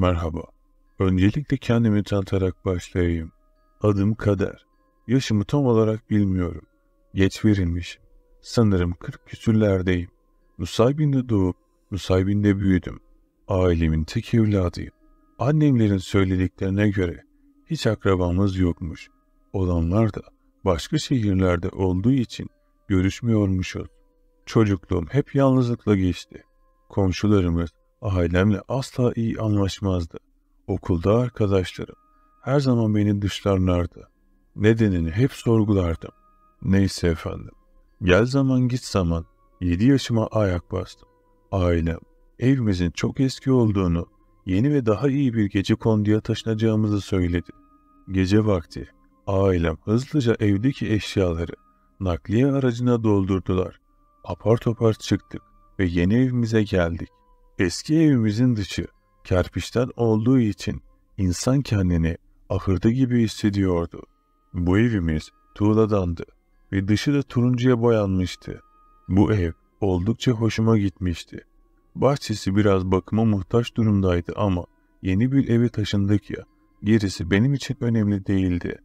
Merhaba. Öncelikle kendimi tanıtarak başlayayım. Adım Kader. Yaşımı tam olarak bilmiyorum. Geç verilmişim. Sanırım 40 küsürlerdeyim. Nusaybin'de doğup Nusaybin'de büyüdüm. Ailemin tek evladıyım. Annemlerin söylediklerine göre hiç akrabamız yokmuş. Olanlar da başka şehirlerde olduğu için görüşmüyormuşuz. Çocukluğum hep yalnızlıkla geçti. Komşularımız Ailemle asla iyi anlaşmazdı. Okulda arkadaşlarım her zaman beni dışlarlardı. Nedenini hep sorgulardım. Neyse efendim. Gel zaman git zaman 7 yaşıma ayak bastım. Ailem evimizin çok eski olduğunu, yeni ve daha iyi bir gece konduya taşınacağımızı söyledi. Gece vakti ailem hızlıca evdeki eşyaları nakliye aracına doldurdular. Apar topar çıktık ve yeni evimize geldik. Eski evimizin dışı kerpiçten olduğu için insan kendini ahırda gibi hissediyordu. Bu evimiz tuğladandı ve dışı da turuncuya boyanmıştı. Bu ev oldukça hoşuma gitmişti. Bahçesi biraz bakıma muhtaç durumdaydı ama yeni bir evi taşındık ya, gerisi benim için önemli değildi.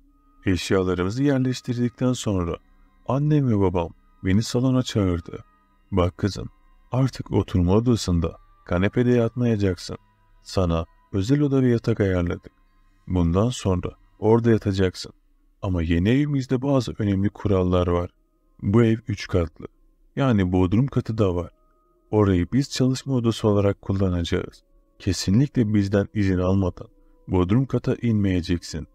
Eşyalarımızı yerleştirdikten sonra annem ve babam beni salona çağırdı. Bak kızım, artık oturma odasında Kanepede yatmayacaksın. Sana özel oda ve yatak ayarladık. Bundan sonra orada yatacaksın. Ama yeni evimizde bazı önemli kurallar var. Bu ev üç katlı. Yani bodrum katı da var. Orayı biz çalışma odası olarak kullanacağız. Kesinlikle bizden izin almadan bodrum kata inmeyeceksin.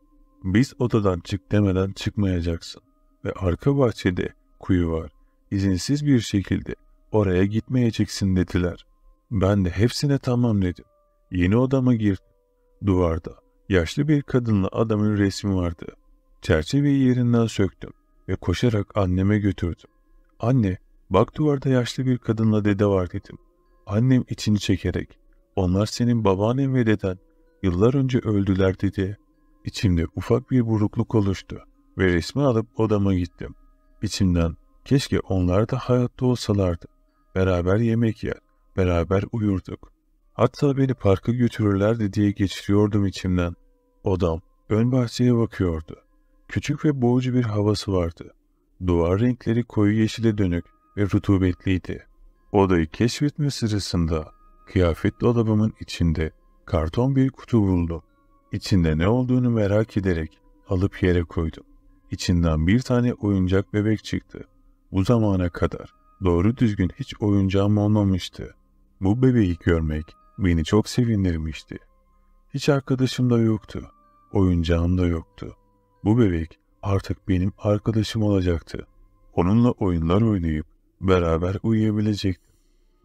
Biz odadan çık demeden çıkmayacaksın. Ve arka bahçede kuyu var. İzinsiz bir şekilde oraya gitmeyeceksin dediler. Ben de hepsine tamam dedim. Yeni odama girdim. Duvarda yaşlı bir kadınla adamın resmi vardı. Çerçeveyi yerinden söktüm ve koşarak anneme götürdüm. Anne, bak duvarda yaşlı bir kadınla dede var dedim. Annem içini çekerek, onlar senin babaannen ve deden yıllar önce öldüler dedi. İçimde ufak bir burukluk oluştu ve resmi alıp odama gittim. İçimden keşke onlar da hayatta olsalardı. Beraber yemek yer, Beraber uyurduk. Hatta beni parka götürürlerdi diye geçiriyordum içimden. Odam ön bahçeye bakıyordu. Küçük ve boğucu bir havası vardı. Duvar renkleri koyu yeşile dönük ve rutubetliydi. Odayı keşfetme sırasında kıyafet dolabımın içinde karton bir kutu buldum. İçinde ne olduğunu merak ederek alıp yere koydum. İçinden bir tane oyuncak bebek çıktı. Bu zamana kadar doğru düzgün hiç oyuncağım olmamıştı. Bu bebeği görmek beni çok sevindirmişti. Hiç arkadaşım da yoktu. Oyuncağım da yoktu. Bu bebek artık benim arkadaşım olacaktı. Onunla oyunlar oynayıp beraber uyuyabilecektim.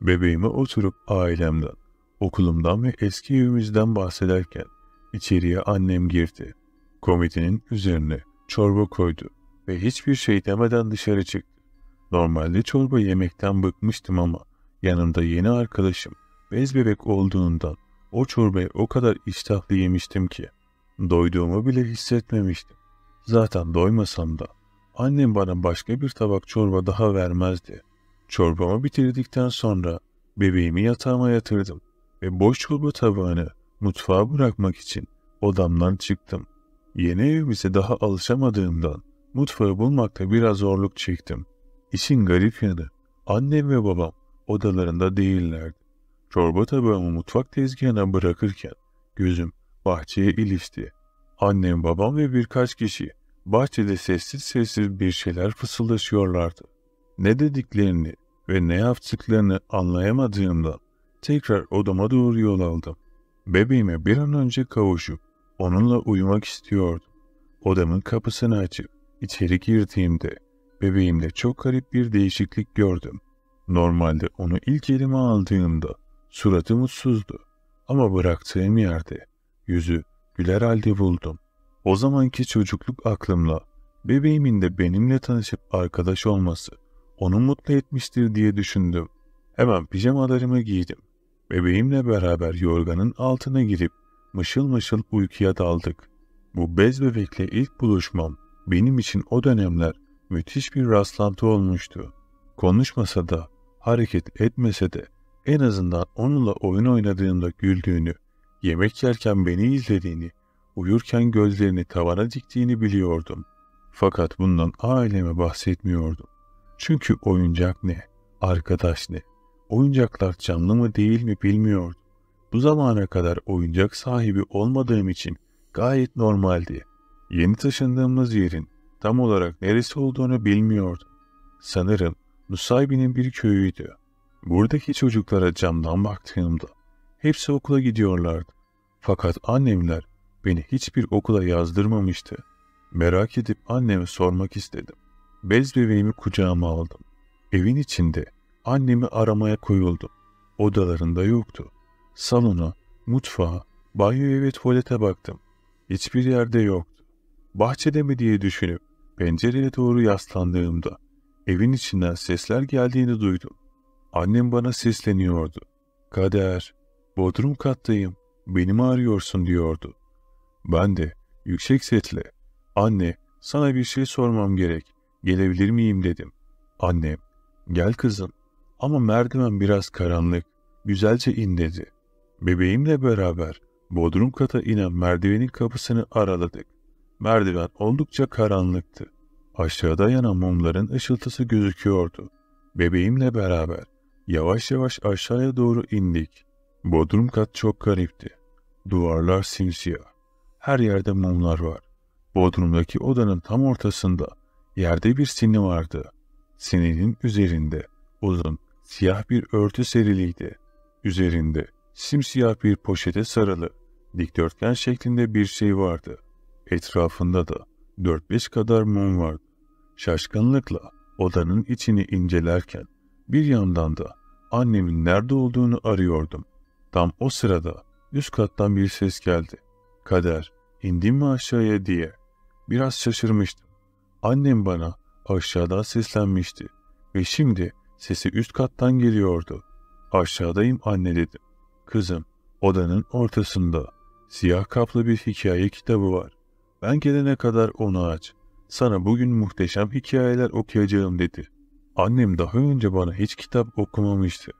Bebeğime oturup ailemden, okulumdan ve eski evimizden bahsederken içeriye annem girdi. Komedinin üzerine çorba koydu ve hiçbir şey demeden dışarı çıktı. Normalde çorba yemekten bıkmıştım ama Yanımda yeni arkadaşım bez bebek olduğundan o çorbayı o kadar iştahlı yemiştim ki doyduğumu bile hissetmemiştim. Zaten doymasam da annem bana başka bir tabak çorba daha vermezdi. Çorbamı bitirdikten sonra bebeğimi yatağıma yatırdım ve boş çorba tabağını mutfağa bırakmak için odamdan çıktım. Yeni evimize daha alışamadığımdan mutfağı bulmakta biraz zorluk çektim. İşin garip yanı annem ve babam odalarında değillerdi. Çorba tabağımı mutfak tezgahına bırakırken gözüm bahçeye ilişti. Annem, babam ve birkaç kişi bahçede sessiz sessiz bir şeyler fısıldaşıyorlardı. Ne dediklerini ve ne yaptıklarını anlayamadığımda tekrar odama doğru yol aldım. Bebeğime bir an önce kavuşup onunla uyumak istiyordum. Odamın kapısını açıp içeri girdiğimde bebeğimde çok garip bir değişiklik gördüm. Normalde onu ilk elime aldığımda suratı mutsuzdu ama bıraktığım yerde yüzü güler halde buldum. O zamanki çocukluk aklımla bebeğimin de benimle tanışıp arkadaş olması onu mutlu etmiştir diye düşündüm. Hemen pijamalarımı giydim. Bebeğimle beraber yorganın altına girip mışıl mışıl uykuya daldık. Bu bez bebekle ilk buluşmam benim için o dönemler müthiş bir rastlantı olmuştu. Konuşmasa da hareket etmese de en azından onunla oyun oynadığında güldüğünü, yemek yerken beni izlediğini, uyurken gözlerini tavana diktiğini biliyordum. Fakat bundan aileme bahsetmiyordum. Çünkü oyuncak ne, arkadaş ne, oyuncaklar canlı mı değil mi bilmiyordum. Bu zamana kadar oyuncak sahibi olmadığım için gayet normaldi. Yeni taşındığımız yerin tam olarak neresi olduğunu bilmiyordum. Sanırım Nusaybin'in bir köyüydü. Buradaki çocuklara camdan baktığımda hepsi okula gidiyorlardı. Fakat annemler beni hiçbir okula yazdırmamıştı. Merak edip anneme sormak istedim. Bez bebeğimi kucağıma aldım. Evin içinde annemi aramaya koyuldum. Odalarında yoktu. Salona, mutfağa, banyoya ve tuvalete baktım. Hiçbir yerde yoktu. Bahçede mi diye düşünüp pencereye doğru yaslandığımda Evin içinden sesler geldiğini duydum. Annem bana sesleniyordu. Kader, bodrum kattayım, beni mi arıyorsun diyordu. Ben de yüksek sesle, anne sana bir şey sormam gerek, gelebilir miyim dedim. Annem, gel kızım ama merdiven biraz karanlık, güzelce in dedi. Bebeğimle beraber bodrum kata inen merdivenin kapısını araladık. Merdiven oldukça karanlıktı. Aşağıda yanan mumların ışıltısı gözüküyordu. Bebeğimle beraber yavaş yavaş aşağıya doğru indik. Bodrum kat çok garipti. Duvarlar simsiyah. Her yerde mumlar var. Bodrumdaki odanın tam ortasında yerde bir sini vardı. Sininin üzerinde uzun siyah bir örtü seriliydi. Üzerinde simsiyah bir poşete sarılı dikdörtgen şeklinde bir şey vardı. Etrafında da 4-5 kadar mum vardı. Şaşkınlıkla odanın içini incelerken bir yandan da annemin nerede olduğunu arıyordum. Tam o sırada üst kattan bir ses geldi. Kader, indin mi aşağıya diye. Biraz şaşırmıştım. Annem bana aşağıdan seslenmişti ve şimdi sesi üst kattan geliyordu. Aşağıdayım anne dedim. Kızım, odanın ortasında siyah kaplı bir hikaye kitabı var. Ben gelene kadar onu aç. Sana bugün muhteşem hikayeler okuyacağım dedi. Annem daha önce bana hiç kitap okumamıştı.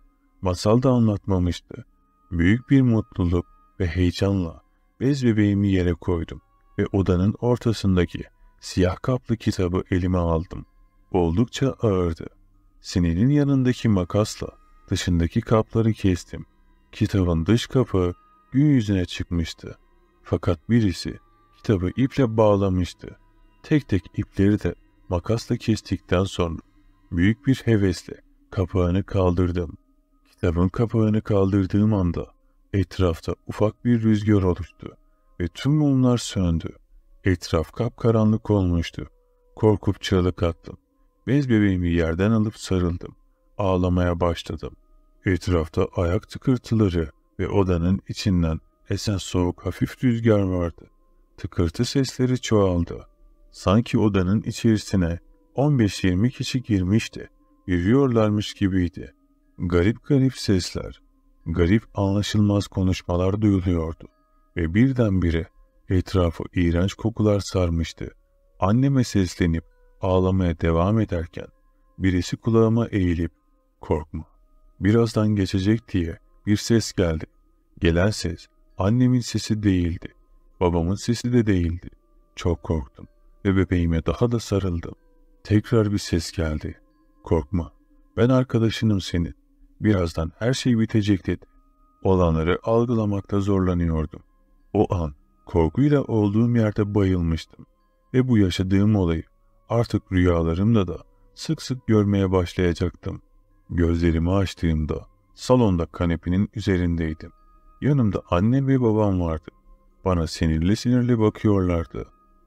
Masal da anlatmamıştı. Büyük bir mutluluk ve heyecanla bez bebeğimi yere koydum ve odanın ortasındaki siyah kaplı kitabı elime aldım. Oldukça ağırdı. Sinenin yanındaki makasla dışındaki kapları kestim. Kitabın dış kapağı gün yüzüne çıkmıştı. Fakat birisi kitabı iple bağlamıştı. Tek tek ipleri de makasla kestikten sonra büyük bir hevesle kapağını kaldırdım. Kitabın kapağını kaldırdığım anda etrafta ufak bir rüzgar oluştu ve tüm mumlar söndü. Etraf kapkaranlık olmuştu. Korkup çığlık attım. Bez bebeğimi yerden alıp sarıldım. Ağlamaya başladım. Etrafta ayak tıkırtıları ve odanın içinden esen soğuk hafif rüzgar vardı. Tıkırtı sesleri çoğaldı. Sanki odanın içerisine 15-20 kişi girmişti. Yürüyorlarmış gibiydi. Garip garip sesler, garip anlaşılmaz konuşmalar duyuluyordu. Ve birdenbire etrafı iğrenç kokular sarmıştı. Anneme seslenip ağlamaya devam ederken birisi kulağıma eğilip korkma birazdan geçecek diye bir ses geldi. Gelen ses annemin sesi değildi. Babamın sesi de değildi. Çok korktum ve bebeğime daha da sarıldım. Tekrar bir ses geldi. Korkma, ben arkadaşınım senin. Birazdan her şey bitecek dedi. Olanları algılamakta zorlanıyordum. O an korkuyla olduğum yerde bayılmıştım ve bu yaşadığım olayı artık rüyalarımda da sık sık görmeye başlayacaktım. Gözlerimi açtığımda salonda kanepenin üzerindeydim. Yanımda annem ve babam vardı. Bana sinirli sinirli bakıyorlardı.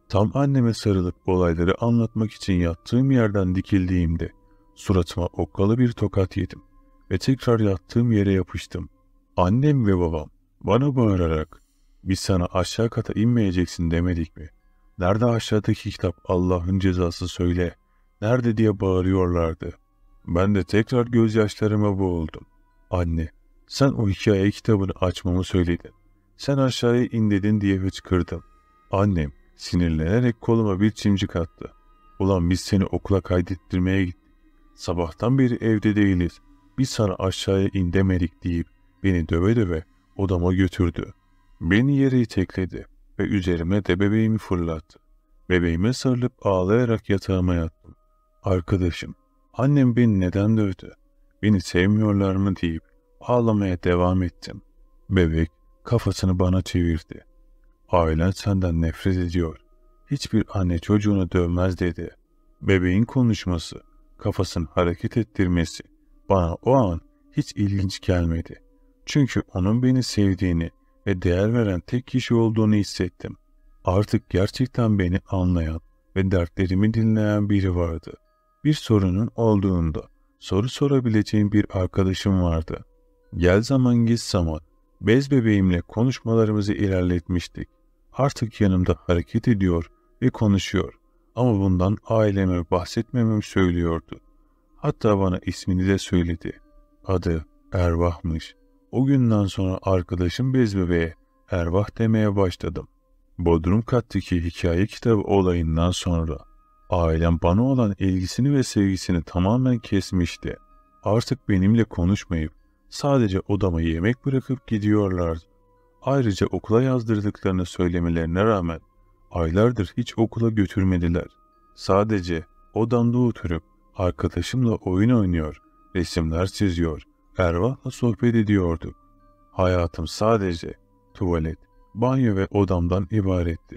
Tam anneme sarılıp olayları anlatmak için yattığım yerden dikildiğimde suratıma okkalı bir tokat yedim ve tekrar yattığım yere yapıştım. Annem ve babam bana bağırarak biz sana aşağı kata inmeyeceksin demedik mi? Nerede aşağıdaki kitap Allah'ın cezası söyle. Nerede diye bağırıyorlardı. Ben de tekrar gözyaşlarıma boğuldum. Anne, sen o hikaye kitabını açmamı söyledin. Sen aşağıya in dedin diye hıçkırdım. Annem, Sinirlenerek koluma bir çimcik attı. Ulan biz seni okula kaydettirmeye gittik. Sabahtan beri evde değiliz. Biz sana aşağıya in demedik deyip beni döve döve odama götürdü. Beni yere itekledi ve üzerime de bebeğimi fırlattı. Bebeğime sarılıp ağlayarak yatağıma yattım. Arkadaşım, annem beni neden dövdü? Beni sevmiyorlar mı deyip ağlamaya devam ettim. Bebek kafasını bana çevirdi. Ailen senden nefret ediyor. Hiçbir anne çocuğunu dövmez dedi. Bebeğin konuşması, kafasını hareket ettirmesi bana o an hiç ilginç gelmedi. Çünkü onun beni sevdiğini ve değer veren tek kişi olduğunu hissettim. Artık gerçekten beni anlayan ve dertlerimi dinleyen biri vardı. Bir sorunun olduğunda soru sorabileceğim bir arkadaşım vardı. Gel zaman git zaman bez bebeğimle konuşmalarımızı ilerletmiştik. Artık yanımda hareket ediyor ve konuşuyor ama bundan aileme bahsetmememi söylüyordu. Hatta bana ismini de söyledi. Adı Ervah'mış. O günden sonra arkadaşım bezbebeğe Ervah demeye başladım. Bodrum kattaki hikaye kitabı olayından sonra ailem bana olan ilgisini ve sevgisini tamamen kesmişti. Artık benimle konuşmayıp sadece odama yemek bırakıp gidiyorlardı. Ayrıca okula yazdırdıklarını söylemelerine rağmen aylardır hiç okula götürmediler. Sadece odamda oturup arkadaşımla oyun oynuyor, resimler çiziyor, Ervah'la sohbet ediyorduk. Hayatım sadece tuvalet, banyo ve odamdan ibaretti.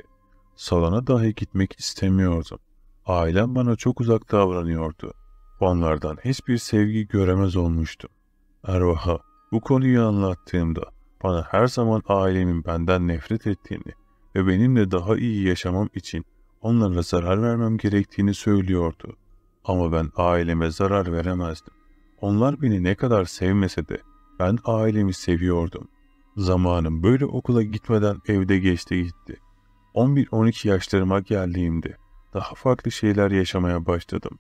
Salona dahi gitmek istemiyordum. Ailem bana çok uzak davranıyordu. Onlardan hiçbir sevgi göremez olmuştum. Ervah'a bu konuyu anlattığımda bana her zaman ailemin benden nefret ettiğini ve benimle daha iyi yaşamam için onlara zarar vermem gerektiğini söylüyordu. Ama ben aileme zarar veremezdim. Onlar beni ne kadar sevmese de ben ailemi seviyordum. Zamanım böyle okula gitmeden evde geçti gitti. 11-12 yaşlarıma geldiğimde daha farklı şeyler yaşamaya başladım.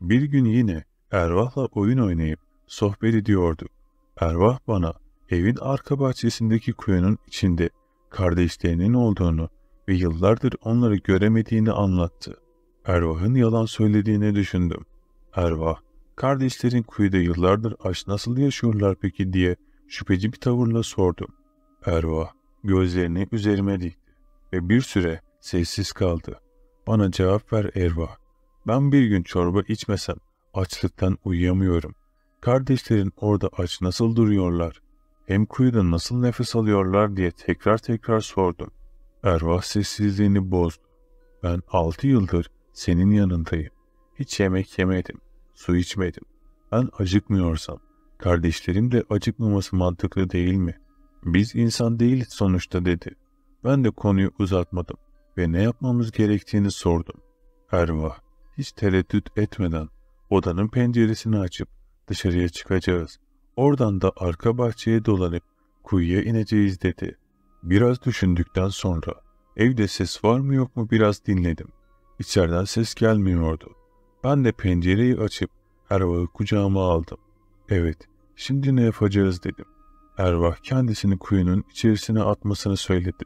Bir gün yine Ervah'la oyun oynayıp sohbet ediyorduk. Ervah bana evin arka bahçesindeki kuyunun içinde kardeşlerinin olduğunu ve yıllardır onları göremediğini anlattı. Ervah'ın yalan söylediğini düşündüm. Ervah, kardeşlerin kuyuda yıllardır aç nasıl yaşıyorlar peki diye şüpheci bir tavırla sordum. Ervah, gözlerini üzerime dikti ve bir süre sessiz kaldı. Bana cevap ver Ervah. Ben bir gün çorba içmesem açlıktan uyuyamıyorum. Kardeşlerin orada aç nasıl duruyorlar? hem kuyuda nasıl nefes alıyorlar diye tekrar tekrar sordum. Ervah sessizliğini bozdu. Ben altı yıldır senin yanındayım. Hiç yemek yemedim, su içmedim. Ben acıkmıyorsam, kardeşlerim de acıkmaması mantıklı değil mi? Biz insan değiliz sonuçta dedi. Ben de konuyu uzatmadım ve ne yapmamız gerektiğini sordum. Ervah hiç tereddüt etmeden odanın penceresini açıp dışarıya çıkacağız. Oradan da arka bahçeye dolanıp kuyuya ineceğiz dedi. Biraz düşündükten sonra evde ses var mı yok mu biraz dinledim. İçeriden ses gelmiyordu. Ben de pencereyi açıp Erva'yı kucağıma aldım. Evet, şimdi ne yapacağız dedim. Ervah kendisini kuyunun içerisine atmasını söyledi.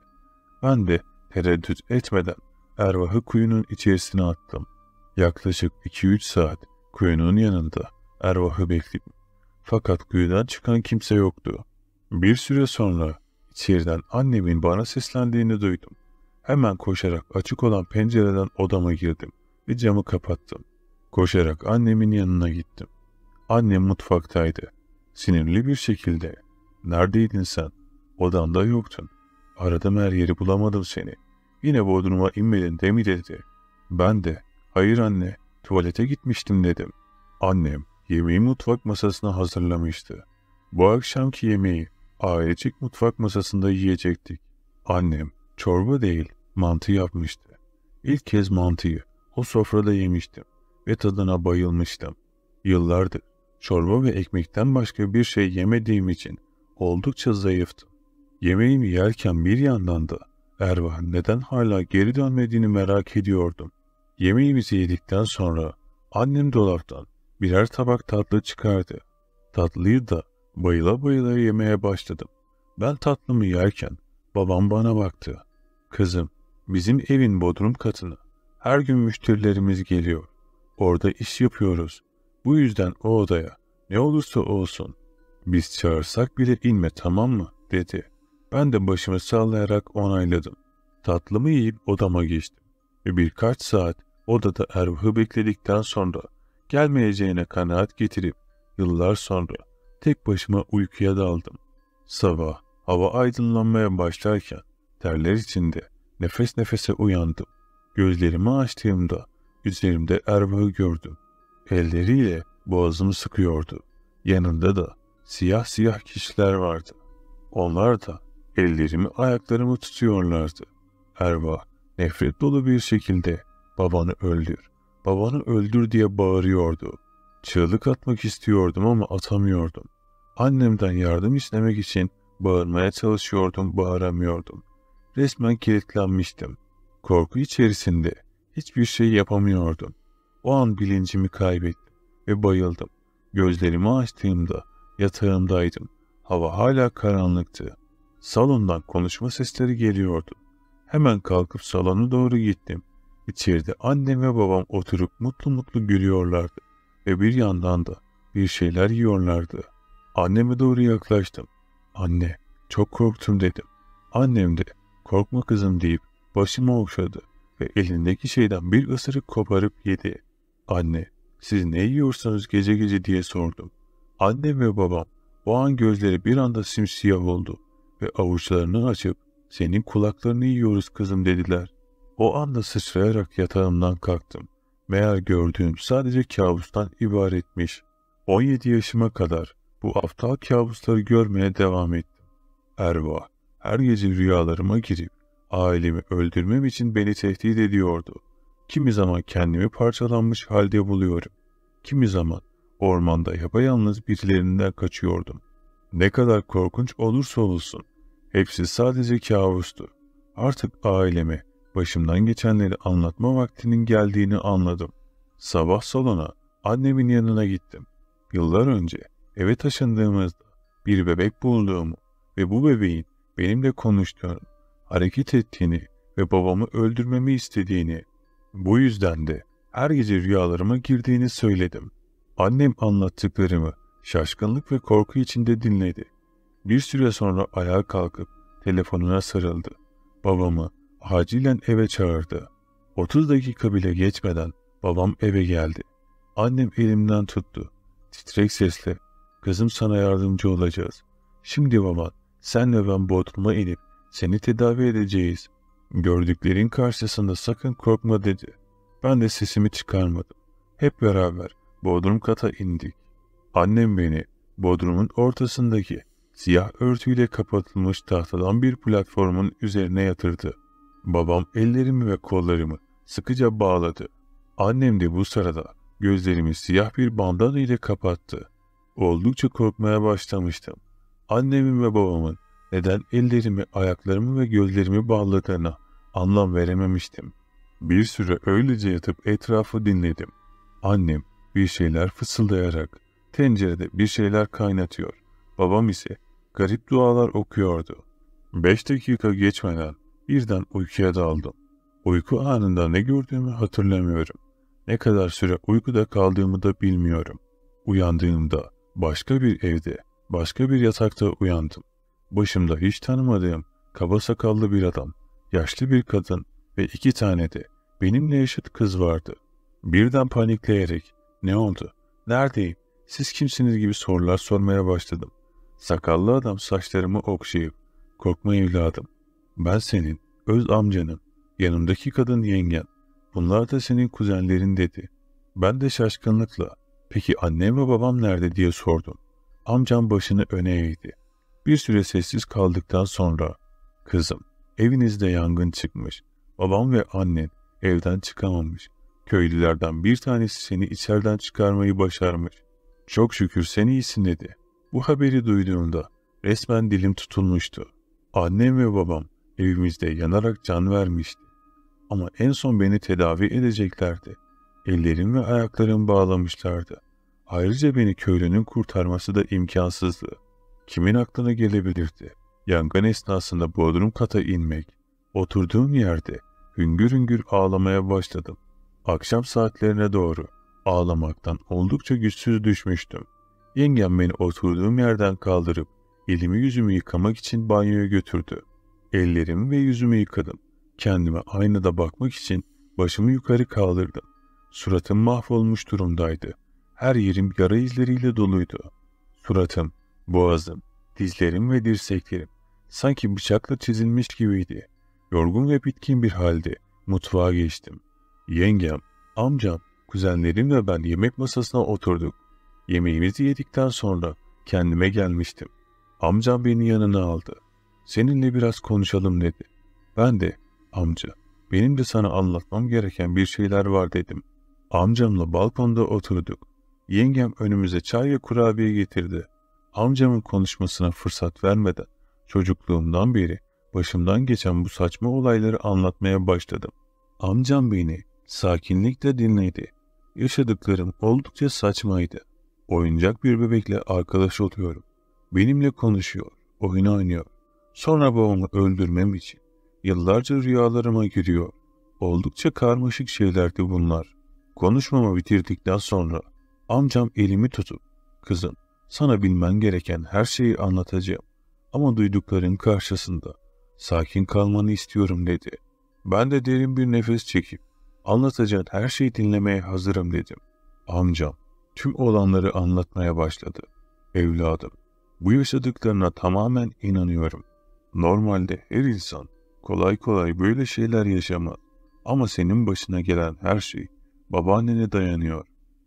Ben de tereddüt etmeden Ervah'ı kuyunun içerisine attım. Yaklaşık 2-3 saat kuyunun yanında Ervah'ı bekledim. Fakat kuyudan çıkan kimse yoktu. Bir süre sonra içeriden annemin bana seslendiğini duydum. Hemen koşarak açık olan pencereden odama girdim ve camı kapattım. Koşarak annemin yanına gittim. Annem mutfaktaydı. Sinirli bir şekilde. Neredeydin sen? Odamda yoktun. Aradım her yeri bulamadım seni. Yine bodruma inmedin değil mi dedi. Ben de hayır anne tuvalete gitmiştim dedim. Annem yemeği mutfak masasına hazırlamıştı. Bu akşamki yemeği ailecek mutfak masasında yiyecektik. Annem çorba değil mantı yapmıştı. İlk kez mantıyı o sofrada yemiştim ve tadına bayılmıştım. Yıllardır çorba ve ekmekten başka bir şey yemediğim için oldukça zayıftım. Yemeğimi yerken bir yandan da Ervan neden hala geri dönmediğini merak ediyordum. Yemeğimizi yedikten sonra annem dolaptan Birer tabak tatlı çıkardı. Tatlıyı da bayıla bayıla yemeye başladım. Ben tatlımı yerken babam bana baktı. Kızım, bizim evin bodrum katını. Her gün müşterilerimiz geliyor. Orada iş yapıyoruz. Bu yüzden o odaya ne olursa olsun biz çağırsak bile inme tamam mı dedi. Ben de başımı sallayarak onayladım. Tatlımı yiyip odama geçtim ve birkaç saat odada Ervah'ı bekledikten sonra gelmeyeceğine kanaat getirip yıllar sonra tek başıma uykuya daldım. Sabah hava aydınlanmaya başlarken terler içinde nefes nefese uyandım. Gözlerimi açtığımda üzerimde Erva'yı gördüm. Elleriyle boğazımı sıkıyordu. Yanında da siyah siyah kişiler vardı. Onlar da ellerimi ayaklarımı tutuyorlardı. Erva nefret dolu bir şekilde babanı öldür, Babanı öldür diye bağırıyordu. Çığlık atmak istiyordum ama atamıyordum. Annemden yardım istemek için bağırmaya çalışıyordum, bağıramıyordum. Resmen kilitlenmiştim. Korku içerisinde hiçbir şey yapamıyordum. O an bilincimi kaybettim ve bayıldım. Gözlerimi açtığımda yatağımdaydım. Hava hala karanlıktı. Salondan konuşma sesleri geliyordu. Hemen kalkıp salona doğru gittim. İçeride annem ve babam oturup mutlu mutlu gülüyorlardı ve bir yandan da bir şeyler yiyorlardı. Anneme doğru yaklaştım. Anne, çok korktum dedim. Annem de korkma kızım deyip başımı okşadı ve elindeki şeyden bir ısırık koparıp yedi. Anne, siz ne yiyorsunuz gece gece diye sordum. Annem ve babam o an gözleri bir anda simsiyah oldu ve avuçlarını açıp senin kulaklarını yiyoruz kızım dediler. O anda sıçrayarak yatağımdan kalktım. Meğer gördüğüm sadece kabustan ibaretmiş. 17 yaşıma kadar bu aptal kabusları görmeye devam ettim. Erva, her gece rüyalarıma girip ailemi öldürmem için beni tehdit ediyordu. Kimi zaman kendimi parçalanmış halde buluyorum. Kimi zaman ormanda yapayalnız birilerinden kaçıyordum. Ne kadar korkunç olursa olsun, hepsi sadece kabustu. Artık ailemi, Başımdan geçenleri anlatma vaktinin geldiğini anladım. Sabah salona, annemin yanına gittim. Yıllar önce eve taşındığımızda bir bebek bulduğumu ve bu bebeğin benimle konuştuğunu, hareket ettiğini ve babamı öldürmemi istediğini, bu yüzden de her gece rüyalarıma girdiğini söyledim. Annem anlattıklarımı şaşkınlık ve korku içinde dinledi. Bir süre sonra ayağa kalkıp telefonuna sarıldı. Babamı acilen eve çağırdı. 30 dakika bile geçmeden babam eve geldi. Annem elimden tuttu. Titrek sesle, kızım sana yardımcı olacağız. Şimdi baban, sen ve ben Bodrum'a inip seni tedavi edeceğiz. Gördüklerin karşısında sakın korkma dedi. Ben de sesimi çıkarmadım. Hep beraber Bodrum kata indik. Annem beni Bodrum'un ortasındaki siyah örtüyle kapatılmış tahtadan bir platformun üzerine yatırdı. Babam ellerimi ve kollarımı sıkıca bağladı. Annem de bu sırada gözlerimi siyah bir bandana ile kapattı. Oldukça korkmaya başlamıştım. Annemin ve babamın neden ellerimi, ayaklarımı ve gözlerimi bağladığına anlam verememiştim. Bir süre öylece yatıp etrafı dinledim. Annem bir şeyler fısıldayarak tencerede bir şeyler kaynatıyor. Babam ise garip dualar okuyordu. Beş dakika geçmeden Birden uykuya daldım. Uyku anında ne gördüğümü hatırlamıyorum. Ne kadar süre uykuda kaldığımı da bilmiyorum. Uyandığımda başka bir evde, başka bir yatakta uyandım. Başımda hiç tanımadığım kaba sakallı bir adam, yaşlı bir kadın ve iki tane de benimle yaşıt kız vardı. Birden panikleyerek ne oldu, neredeyim, siz kimsiniz gibi sorular sormaya başladım. Sakallı adam saçlarımı okşayıp korkma evladım ben senin, öz amcanın, yanımdaki kadın yengen, bunlar da senin kuzenlerin dedi. Ben de şaşkınlıkla, peki annem ve babam nerede diye sordum. Amcam başını öne eğdi. Bir süre sessiz kaldıktan sonra, kızım, evinizde yangın çıkmış. Babam ve annen evden çıkamamış. Köylülerden bir tanesi seni içeriden çıkarmayı başarmış. Çok şükür sen iyisin dedi. Bu haberi duyduğunda resmen dilim tutulmuştu. Annem ve babam Evimizde yanarak can vermişti. Ama en son beni tedavi edeceklerdi. Ellerim ve ayaklarım bağlamışlardı. Ayrıca beni köylünün kurtarması da imkansızdı. Kimin aklına gelebilirdi? Yangın esnasında bodrum kata inmek. Oturduğum yerde hüngür hüngür ağlamaya başladım. Akşam saatlerine doğru ağlamaktan oldukça güçsüz düşmüştüm. Yengem beni oturduğum yerden kaldırıp elimi yüzümü yıkamak için banyoya götürdü. Ellerimi ve yüzümü yıkadım. Kendime aynada bakmak için başımı yukarı kaldırdım. Suratım mahvolmuş durumdaydı. Her yerim yara izleriyle doluydu. Suratım, boğazım, dizlerim ve dirseklerim sanki bıçakla çizilmiş gibiydi. Yorgun ve bitkin bir halde mutfağa geçtim. Yengem, amcam, kuzenlerim ve ben yemek masasına oturduk. Yemeğimizi yedikten sonra kendime gelmiştim. Amcam beni yanına aldı. Seninle biraz konuşalım dedi. Ben de amca benim de sana anlatmam gereken bir şeyler var dedim. Amcamla balkonda oturduk. Yengem önümüze çay ve kurabiye getirdi. Amcamın konuşmasına fırsat vermeden çocukluğumdan beri başımdan geçen bu saçma olayları anlatmaya başladım. Amcam beni sakinlikle dinledi. Yaşadıklarım oldukça saçmaydı. Oyuncak bir bebekle arkadaş oluyorum. Benimle konuşuyor, oyun oynuyor. Sonra babamı öldürmem için yıllarca rüyalarıma giriyor. Oldukça karmaşık şeylerdi bunlar. Konuşmamı bitirdikten sonra amcam elimi tutup kızım sana bilmen gereken her şeyi anlatacağım ama duydukların karşısında sakin kalmanı istiyorum dedi. Ben de derin bir nefes çekip anlatacağın her şeyi dinlemeye hazırım dedim. Amcam tüm olanları anlatmaya başladı. Evladım bu yaşadıklarına tamamen inanıyorum. Normalde her insan kolay kolay böyle şeyler yaşamaz. Ama senin başına gelen her şey babaannene dayanıyor.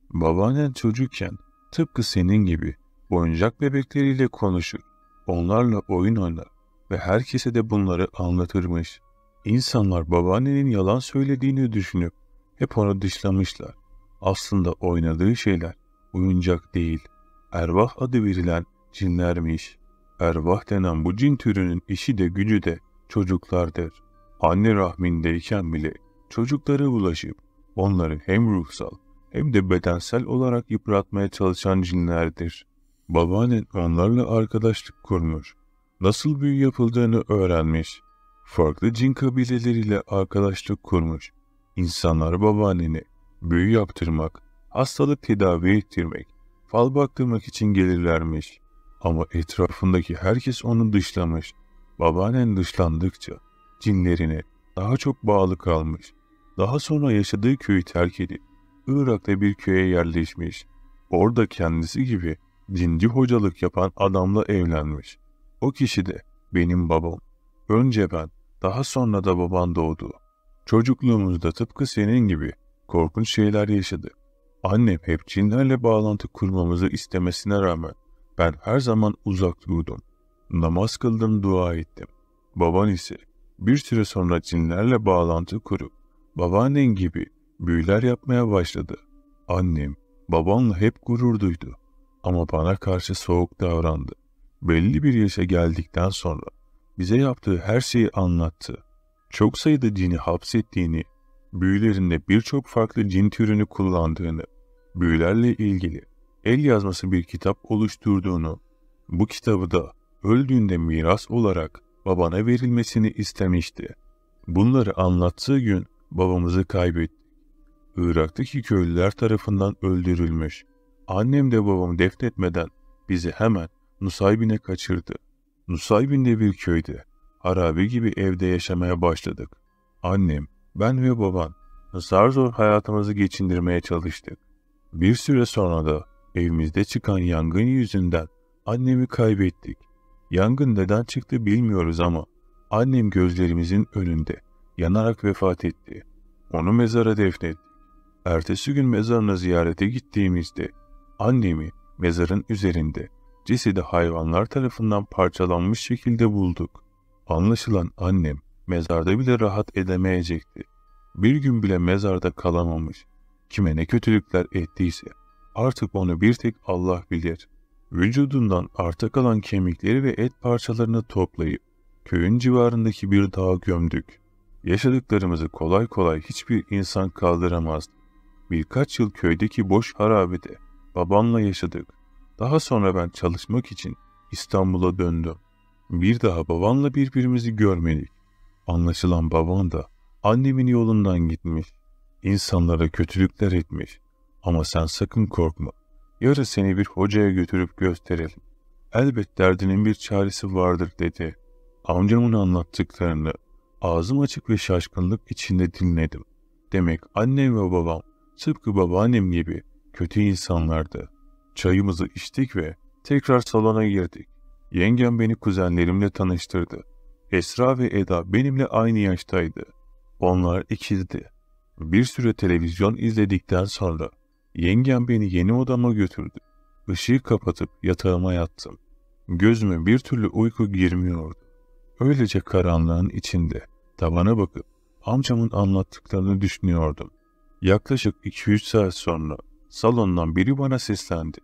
Babaannen çocukken tıpkı senin gibi oyuncak bebekleriyle konuşur, onlarla oyun oynar ve herkese de bunları anlatırmış. İnsanlar babaannenin yalan söylediğini düşünüp hep onu dışlamışlar. Aslında oynadığı şeyler oyuncak değil, ervah adı verilen cinlermiş. Ervah denen bu cin türünün işi de gücü de çocuklardır. Anne rahmindeyken bile çocuklara ulaşıp, onları hem ruhsal hem de bedensel olarak yıpratmaya çalışan cinlerdir. Babaannen onlarla arkadaşlık kurmuş. Nasıl büyü yapıldığını öğrenmiş. Farklı cin kabileleriyle arkadaşlık kurmuş. İnsanlar babaanneni büyü yaptırmak, hastalık tedavi ettirmek, fal baktırmak için gelirlermiş. Ama etrafındaki herkes onu dışlamış. Babaannen dışlandıkça cinlerine daha çok bağlı kalmış. Daha sonra yaşadığı köyü terk edip Irak'ta bir köye yerleşmiş. Orada kendisi gibi cinci hocalık yapan adamla evlenmiş. O kişi de benim babam. Önce ben, daha sonra da baban doğdu. Çocukluğumuzda tıpkı senin gibi korkunç şeyler yaşadı. Annem hep cinlerle bağlantı kurmamızı istemesine rağmen ben her zaman uzak durdum. Namaz kıldım, dua ettim. Baban ise bir süre sonra cinlerle bağlantı kurup babaannen gibi büyüler yapmaya başladı. Annem babamla hep gurur duydu ama bana karşı soğuk davrandı. Belli bir yaşa geldikten sonra bize yaptığı her şeyi anlattı. Çok sayıda cini hapsettiğini, büyülerinde birçok farklı cin türünü kullandığını, büyülerle ilgili el yazması bir kitap oluşturduğunu, bu kitabı da öldüğünde miras olarak babana verilmesini istemişti. Bunları anlattığı gün babamızı kaybettik. Irak'taki köylüler tarafından öldürülmüş. Annem de babamı defnetmeden bizi hemen Nusaybin'e kaçırdı. Nusaybin'de bir köyde, Harabi gibi evde yaşamaya başladık. Annem, ben ve babam zar zor hayatımızı geçindirmeye çalıştık. Bir süre sonra da Evimizde çıkan yangın yüzünden annemi kaybettik. Yangın neden çıktı bilmiyoruz ama annem gözlerimizin önünde yanarak vefat etti. Onu mezara defnettik. Ertesi gün mezarına ziyarete gittiğimizde annemi mezarın üzerinde cesedi hayvanlar tarafından parçalanmış şekilde bulduk. Anlaşılan annem mezarda bile rahat edemeyecekti. Bir gün bile mezarda kalamamış. Kime ne kötülükler ettiyse Artık onu bir tek Allah bilir. Vücudundan arta kalan kemikleri ve et parçalarını toplayıp köyün civarındaki bir dağa gömdük. Yaşadıklarımızı kolay kolay hiçbir insan kaldıramazdı. Birkaç yıl köydeki boş harabede babamla yaşadık. Daha sonra ben çalışmak için İstanbul'a döndüm. Bir daha babanla birbirimizi görmedik. Anlaşılan baban da annemin yolundan gitmiş. İnsanlara kötülükler etmiş. Ama sen sakın korkma. Yarın seni bir hocaya götürüp gösterelim. Elbet derdinin bir çaresi vardır dedi. Amcamın anlattıklarını ağzım açık ve şaşkınlık içinde dinledim. Demek annem ve babam tıpkı babaannem gibi kötü insanlardı. Çayımızı içtik ve tekrar salona girdik. Yengem beni kuzenlerimle tanıştırdı. Esra ve Eda benimle aynı yaştaydı. Onlar ikizdi. Bir süre televizyon izledikten sonra Yengem beni yeni odama götürdü. Işığı kapatıp yatağıma yattım. Gözüme bir türlü uyku girmiyordu. Öylece karanlığın içinde tavana bakıp amcamın anlattıklarını düşünüyordum. Yaklaşık 2-3 saat sonra salondan biri bana seslendi.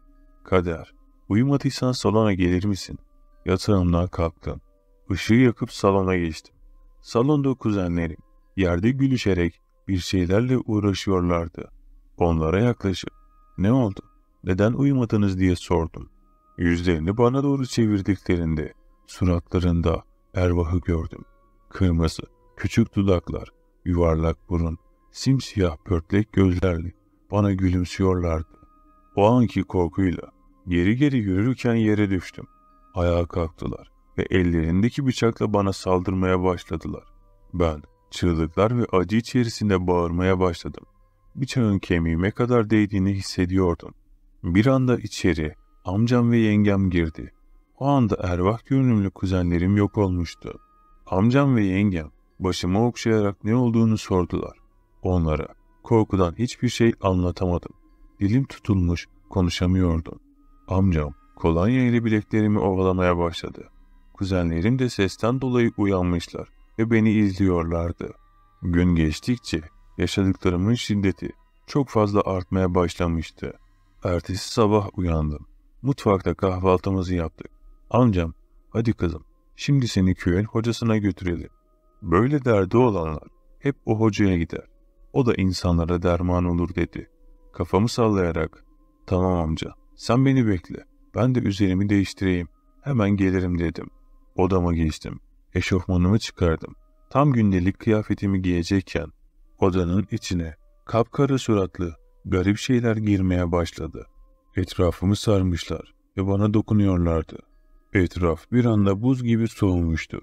Kader, uyumadıysan salona gelir misin? Yatağımdan kalktım. Işığı yakıp salona geçtim. Salonda kuzenlerim yerde gülüşerek bir şeylerle uğraşıyorlardı. Onlara yaklaşıp ne oldu, neden uyumadınız diye sordum. Yüzlerini bana doğru çevirdiklerinde suratlarında ervahı gördüm. Kırmızı, küçük dudaklar, yuvarlak burun, simsiyah pörtlek gözlerle bana gülümsüyorlardı. O anki korkuyla geri geri yürürken yere düştüm. Ayağa kalktılar ve ellerindeki bıçakla bana saldırmaya başladılar. Ben çığlıklar ve acı içerisinde bağırmaya başladım bıçağın kemiğime kadar değdiğini hissediyordum. Bir anda içeri amcam ve yengem girdi. O anda ervah görünümlü kuzenlerim yok olmuştu. Amcam ve yengem başımı okşayarak ne olduğunu sordular. Onlara korkudan hiçbir şey anlatamadım. Dilim tutulmuş, konuşamıyordum. Amcam kolonya ile bileklerimi ovalamaya başladı. Kuzenlerim de sesten dolayı uyanmışlar ve beni izliyorlardı. Gün geçtikçe Yaşadıklarımın şiddeti çok fazla artmaya başlamıştı. Ertesi sabah uyandım. Mutfakta kahvaltımızı yaptık. Amcam, hadi kızım, şimdi seni köyün hocasına götürelim. Böyle derdi olanlar hep o hocaya gider. O da insanlara derman olur dedi. Kafamı sallayarak, tamam amca, sen beni bekle, ben de üzerimi değiştireyim, hemen gelirim dedim. Odama geçtim, eşofmanımı çıkardım. Tam gündelik kıyafetimi giyecekken Odanın içine kapkara suratlı garip şeyler girmeye başladı. Etrafımı sarmışlar ve bana dokunuyorlardı. Etraf bir anda buz gibi soğumuştu.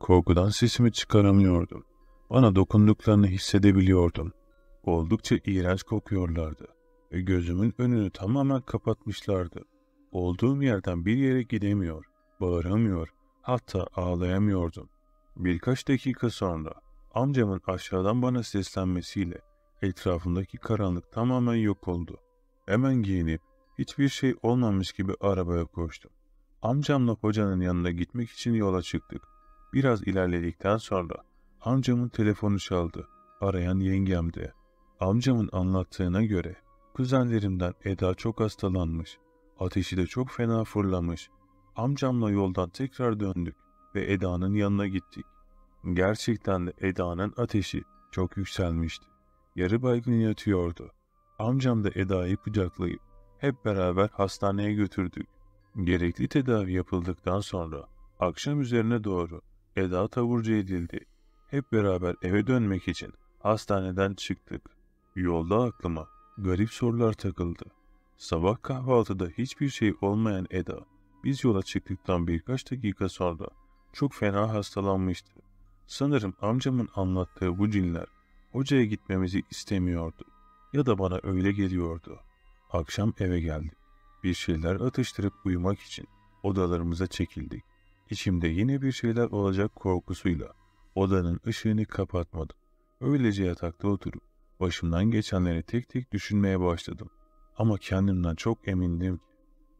Korkudan sesimi çıkaramıyordum. Bana dokunduklarını hissedebiliyordum. Oldukça iğrenç kokuyorlardı ve gözümün önünü tamamen kapatmışlardı. Olduğum yerden bir yere gidemiyor, bağıramıyor, hatta ağlayamıyordum. Birkaç dakika sonra Amcamın aşağıdan bana seslenmesiyle etrafımdaki karanlık tamamen yok oldu. Hemen giyinip hiçbir şey olmamış gibi arabaya koştum. Amcamla hocanın yanına gitmek için yola çıktık. Biraz ilerledikten sonra amcamın telefonu çaldı. Arayan yengemdi. Amcamın anlattığına göre kuzenlerimden Eda çok hastalanmış. Ateşi de çok fena fırlamış. Amcamla yoldan tekrar döndük ve Eda'nın yanına gittik. Gerçekten de Eda'nın ateşi çok yükselmişti. Yarı baygın yatıyordu. Amcam da Eda'yı kucaklayıp hep beraber hastaneye götürdük. Gerekli tedavi yapıldıktan sonra akşam üzerine doğru Eda taburcu edildi. Hep beraber eve dönmek için hastaneden çıktık. Yolda aklıma garip sorular takıldı. Sabah kahvaltıda hiçbir şey olmayan Eda, biz yola çıktıktan birkaç dakika sonra çok fena hastalanmıştı. Sanırım amcamın anlattığı bu cinler hocaya gitmemizi istemiyordu ya da bana öyle geliyordu. Akşam eve geldik. Bir şeyler atıştırıp uyumak için odalarımıza çekildik. İçimde yine bir şeyler olacak korkusuyla odanın ışığını kapatmadım. Öylece yatakta oturup başımdan geçenleri tek tek düşünmeye başladım. Ama kendimden çok emindim ki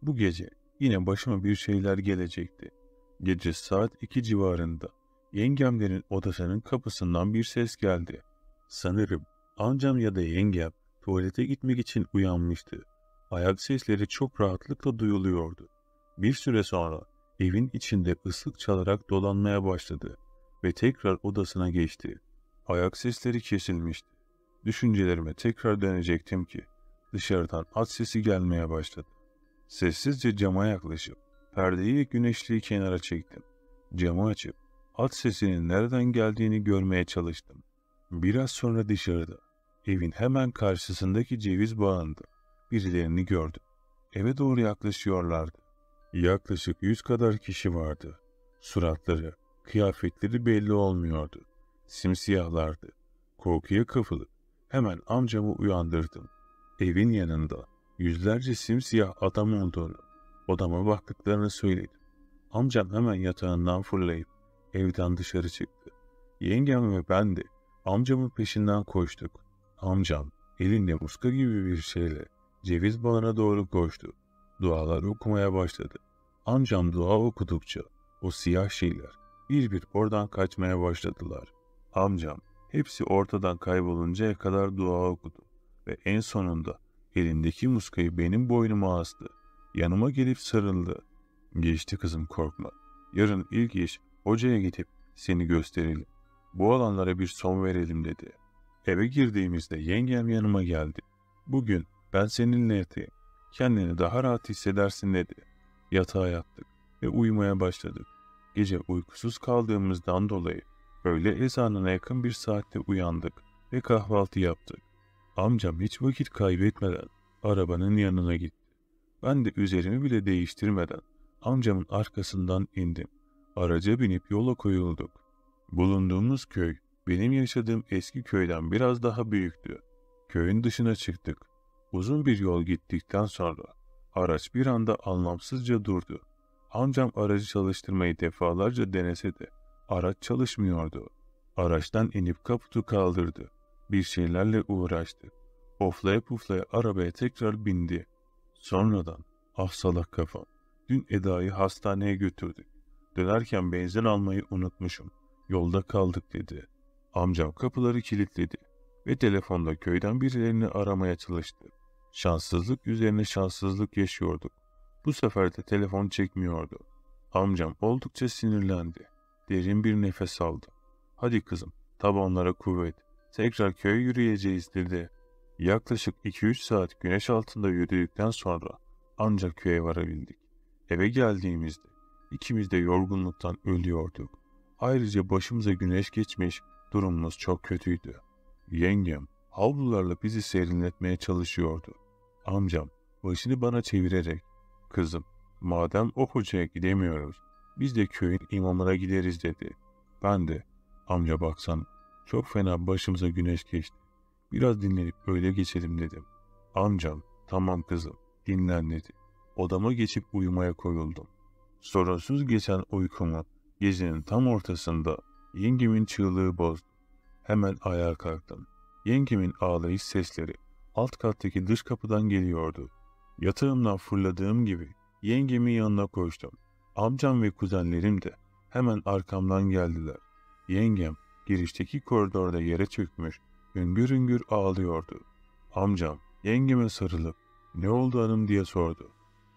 bu gece yine başıma bir şeyler gelecekti. Gece saat iki civarında yengemlerin odasının kapısından bir ses geldi. Sanırım amcam ya da yengem tuvalete gitmek için uyanmıştı. Ayak sesleri çok rahatlıkla duyuluyordu. Bir süre sonra evin içinde ıslık çalarak dolanmaya başladı ve tekrar odasına geçti. Ayak sesleri kesilmişti. Düşüncelerime tekrar dönecektim ki dışarıdan at sesi gelmeye başladı. Sessizce cama yaklaşıp perdeyi güneşliği kenara çektim. Camı açıp At sesinin nereden geldiğini görmeye çalıştım. Biraz sonra dışarıda, evin hemen karşısındaki ceviz bağında birilerini gördüm. Eve doğru yaklaşıyorlardı. Yaklaşık yüz kadar kişi vardı. Suratları, kıyafetleri belli olmuyordu. Simsiyahlardı. Korkuya kapılıp hemen amcamı uyandırdım. Evin yanında yüzlerce simsiyah adam olduğunu, odama baktıklarını söyledim. Amcam hemen yatağından fırlayıp evden dışarı çıktı. Yengem ve ben de amcamın peşinden koştuk. Amcam elinde muska gibi bir şeyle ceviz bağına doğru koştu. Dualar okumaya başladı. Amcam dua okudukça o siyah şeyler bir bir oradan kaçmaya başladılar. Amcam hepsi ortadan kayboluncaya kadar dua okudu ve en sonunda elindeki muskayı benim boynuma astı. Yanıma gelip sarıldı. Geçti kızım korkma. Yarın ilk iş Hocaya gidip seni gösterelim. Bu alanlara bir son verelim dedi. Eve girdiğimizde yengem yanıma geldi. Bugün ben seninle yatayım. Kendini daha rahat hissedersin dedi. Yatağa yattık ve uyumaya başladık. Gece uykusuz kaldığımızdan dolayı öğle ezanına yakın bir saatte uyandık ve kahvaltı yaptık. Amcam hiç vakit kaybetmeden arabanın yanına gitti. Ben de üzerimi bile değiştirmeden amcamın arkasından indim. Araca binip yola koyulduk. Bulunduğumuz köy benim yaşadığım eski köyden biraz daha büyüktü. Köyün dışına çıktık. Uzun bir yol gittikten sonra araç bir anda anlamsızca durdu. Amcam aracı çalıştırmayı defalarca denese de araç çalışmıyordu. Araçtan inip kaputu kaldırdı. Bir şeylerle uğraştı. Oflaya puflaya arabaya tekrar bindi. Sonradan ah salak kafam. Dün Eda'yı hastaneye götürdük. Dönerken benzin almayı unutmuşum. Yolda kaldık dedi. Amcam kapıları kilitledi ve telefonda köyden birilerini aramaya çalıştı. Şanssızlık üzerine şanssızlık yaşıyorduk. Bu sefer de telefon çekmiyordu. Amcam oldukça sinirlendi. Derin bir nefes aldı. Hadi kızım, tabanlara kuvvet. Tekrar köye yürüyeceğiz dedi. Yaklaşık 2-3 saat güneş altında yürüdükten sonra ancak köye varabildik. Eve geldiğimizde İkimiz de yorgunluktan ölüyorduk. Ayrıca başımıza güneş geçmiş, durumumuz çok kötüydü. Yengem havlularla bizi serinletmeye çalışıyordu. Amcam başını bana çevirerek, ''Kızım, madem o hocaya gidemiyoruz, biz de köyün imamına gideriz.'' dedi. Ben de, ''Amca baksan, çok fena başımıza güneş geçti. Biraz dinlenip böyle geçelim.'' dedim. Amcam, ''Tamam kızım, dinlen.'' dedi. Odama geçip uyumaya koyuldum. Sorunsuz geçen uykumu gecenin tam ortasında yengemin çığlığı bozdu. Hemen ayağa kalktım. Yengemin ağlayış sesleri alt kattaki dış kapıdan geliyordu. Yatağımdan fırladığım gibi yengemin yanına koştum. Amcam ve kuzenlerim de hemen arkamdan geldiler. Yengem girişteki koridorda yere çökmüş, üngür üngür ağlıyordu. Amcam yengeme sarılıp ne oldu hanım diye sordu.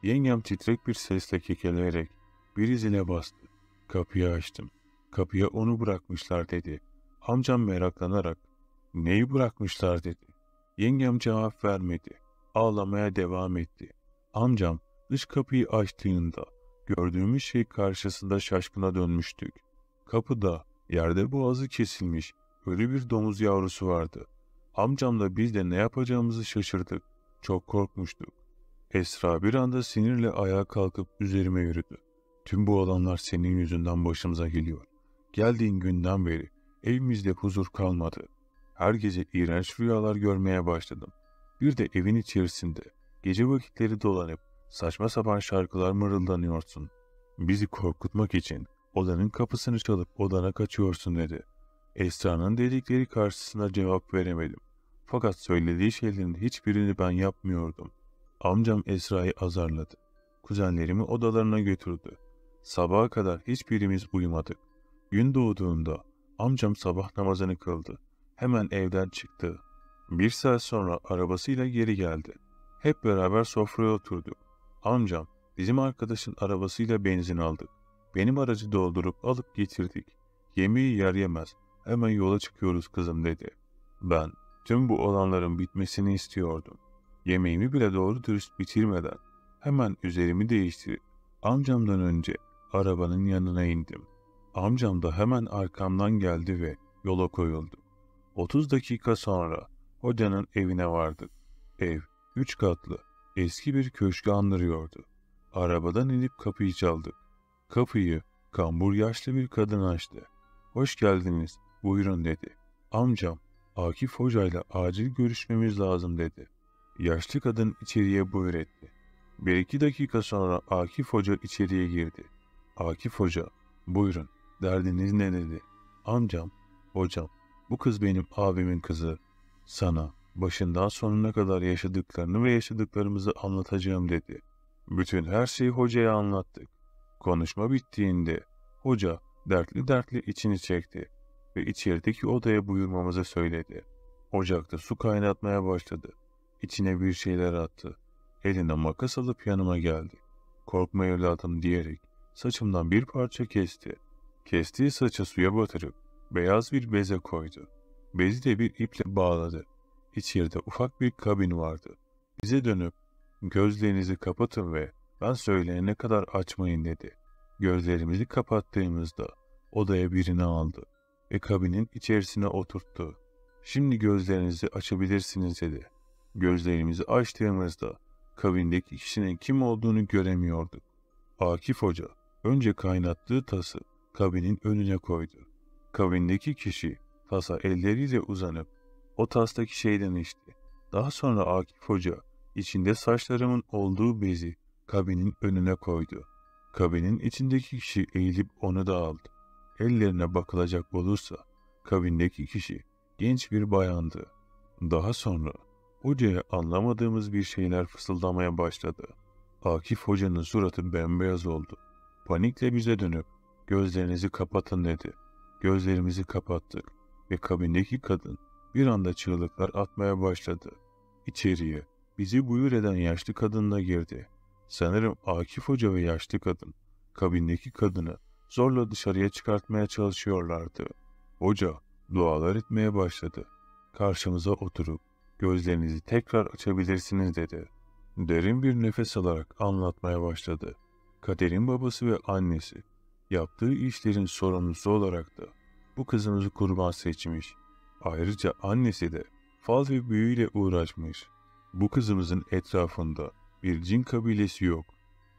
Yengem titrek bir sesle kekeleyerek bir zile bastı. Kapıyı açtım. Kapıya onu bırakmışlar dedi. Amcam meraklanarak neyi bırakmışlar dedi. Yengem cevap vermedi. Ağlamaya devam etti. Amcam dış kapıyı açtığında gördüğümüz şey karşısında şaşkına dönmüştük. Kapıda yerde boğazı kesilmiş ölü bir domuz yavrusu vardı. Amcamla biz de ne yapacağımızı şaşırdık. Çok korkmuştuk. Esra bir anda sinirle ayağa kalkıp üzerime yürüdü. Tüm bu olanlar senin yüzünden başımıza geliyor. Geldiğin günden beri evimizde huzur kalmadı. Her gece iğrenç rüyalar görmeye başladım. Bir de evin içerisinde gece vakitleri dolanıp saçma sapan şarkılar mırıldanıyorsun. Bizi korkutmak için odanın kapısını çalıp odana kaçıyorsun dedi. Esra'nın dedikleri karşısına cevap veremedim. Fakat söylediği şeylerin hiçbirini ben yapmıyordum. Amcam Esra'yı azarladı. Kuzenlerimi odalarına götürdü. Sabaha kadar hiçbirimiz uyumadık. Gün doğduğunda amcam sabah namazını kıldı. Hemen evden çıktı. Bir saat sonra arabasıyla geri geldi. Hep beraber sofraya oturduk. Amcam bizim arkadaşın arabasıyla benzin aldık. Benim aracı doldurup alıp getirdik. Yemeği yer yemez hemen yola çıkıyoruz kızım dedi. Ben tüm bu olanların bitmesini istiyordum. Yemeğimi bile doğru dürüst bitirmeden hemen üzerimi değiştirip amcamdan önce arabanın yanına indim. Amcam da hemen arkamdan geldi ve yola koyuldu. 30 dakika sonra hocanın evine vardık. Ev üç katlı, eski bir köşkü andırıyordu. Arabadan inip kapıyı çaldık. Kapıyı kambur yaşlı bir kadın açtı. Hoş geldiniz, buyurun dedi. Amcam, Akif hocayla acil görüşmemiz lazım dedi. Yaşlı kadın içeriye buyur etti. Bir iki dakika sonra Akif hoca içeriye girdi. Akif Hoca, buyurun, derdiniz ne dedi? Amcam, hocam, bu kız benim abimin kızı. Sana başından sonuna kadar yaşadıklarını ve yaşadıklarımızı anlatacağım dedi. Bütün her şeyi hocaya anlattık. Konuşma bittiğinde hoca dertli dertli içini çekti ve içerideki odaya buyurmamızı söyledi. Ocakta su kaynatmaya başladı. İçine bir şeyler attı. Eline makas alıp yanıma geldi. Korkma evladım diyerek saçımdan bir parça kesti. Kestiği saça suya batırıp beyaz bir beze koydu. Bezi de bir iple bağladı. İçeride ufak bir kabin vardı. Bize dönüp gözlerinizi kapatın ve ben söyleyene kadar açmayın dedi. Gözlerimizi kapattığımızda odaya birini aldı ve kabinin içerisine oturttu. Şimdi gözlerinizi açabilirsiniz dedi. Gözlerimizi açtığımızda kabindeki kişinin kim olduğunu göremiyorduk. Akif Hoca Önce kaynattığı tası kabinin önüne koydu. Kabindeki kişi tasa elleriyle uzanıp o tastaki şeyden içti. Daha sonra Akif Hoca içinde saçlarımın olduğu bezi kabinin önüne koydu. Kabinin içindeki kişi eğilip onu da aldı. Ellerine bakılacak olursa kabindeki kişi genç bir bayandı. Daha sonra hocaya anlamadığımız bir şeyler fısıldamaya başladı. Akif hocanın suratı bembeyaz oldu. Panikle bize dönüp gözlerinizi kapatın dedi. Gözlerimizi kapattık ve kabindeki kadın bir anda çığlıklar atmaya başladı. İçeriye bizi buyur eden yaşlı kadınla girdi. Sanırım Akif Hoca ve yaşlı kadın kabindeki kadını zorla dışarıya çıkartmaya çalışıyorlardı. Hoca dualar etmeye başladı. Karşımıza oturup gözlerinizi tekrar açabilirsiniz dedi. Derin bir nefes alarak anlatmaya başladı. Kader'in babası ve annesi yaptığı işlerin sorumlusu olarak da bu kızımızı kurban seçmiş. Ayrıca annesi de fal ve büyüyle uğraşmış. Bu kızımızın etrafında bir cin kabilesi yok.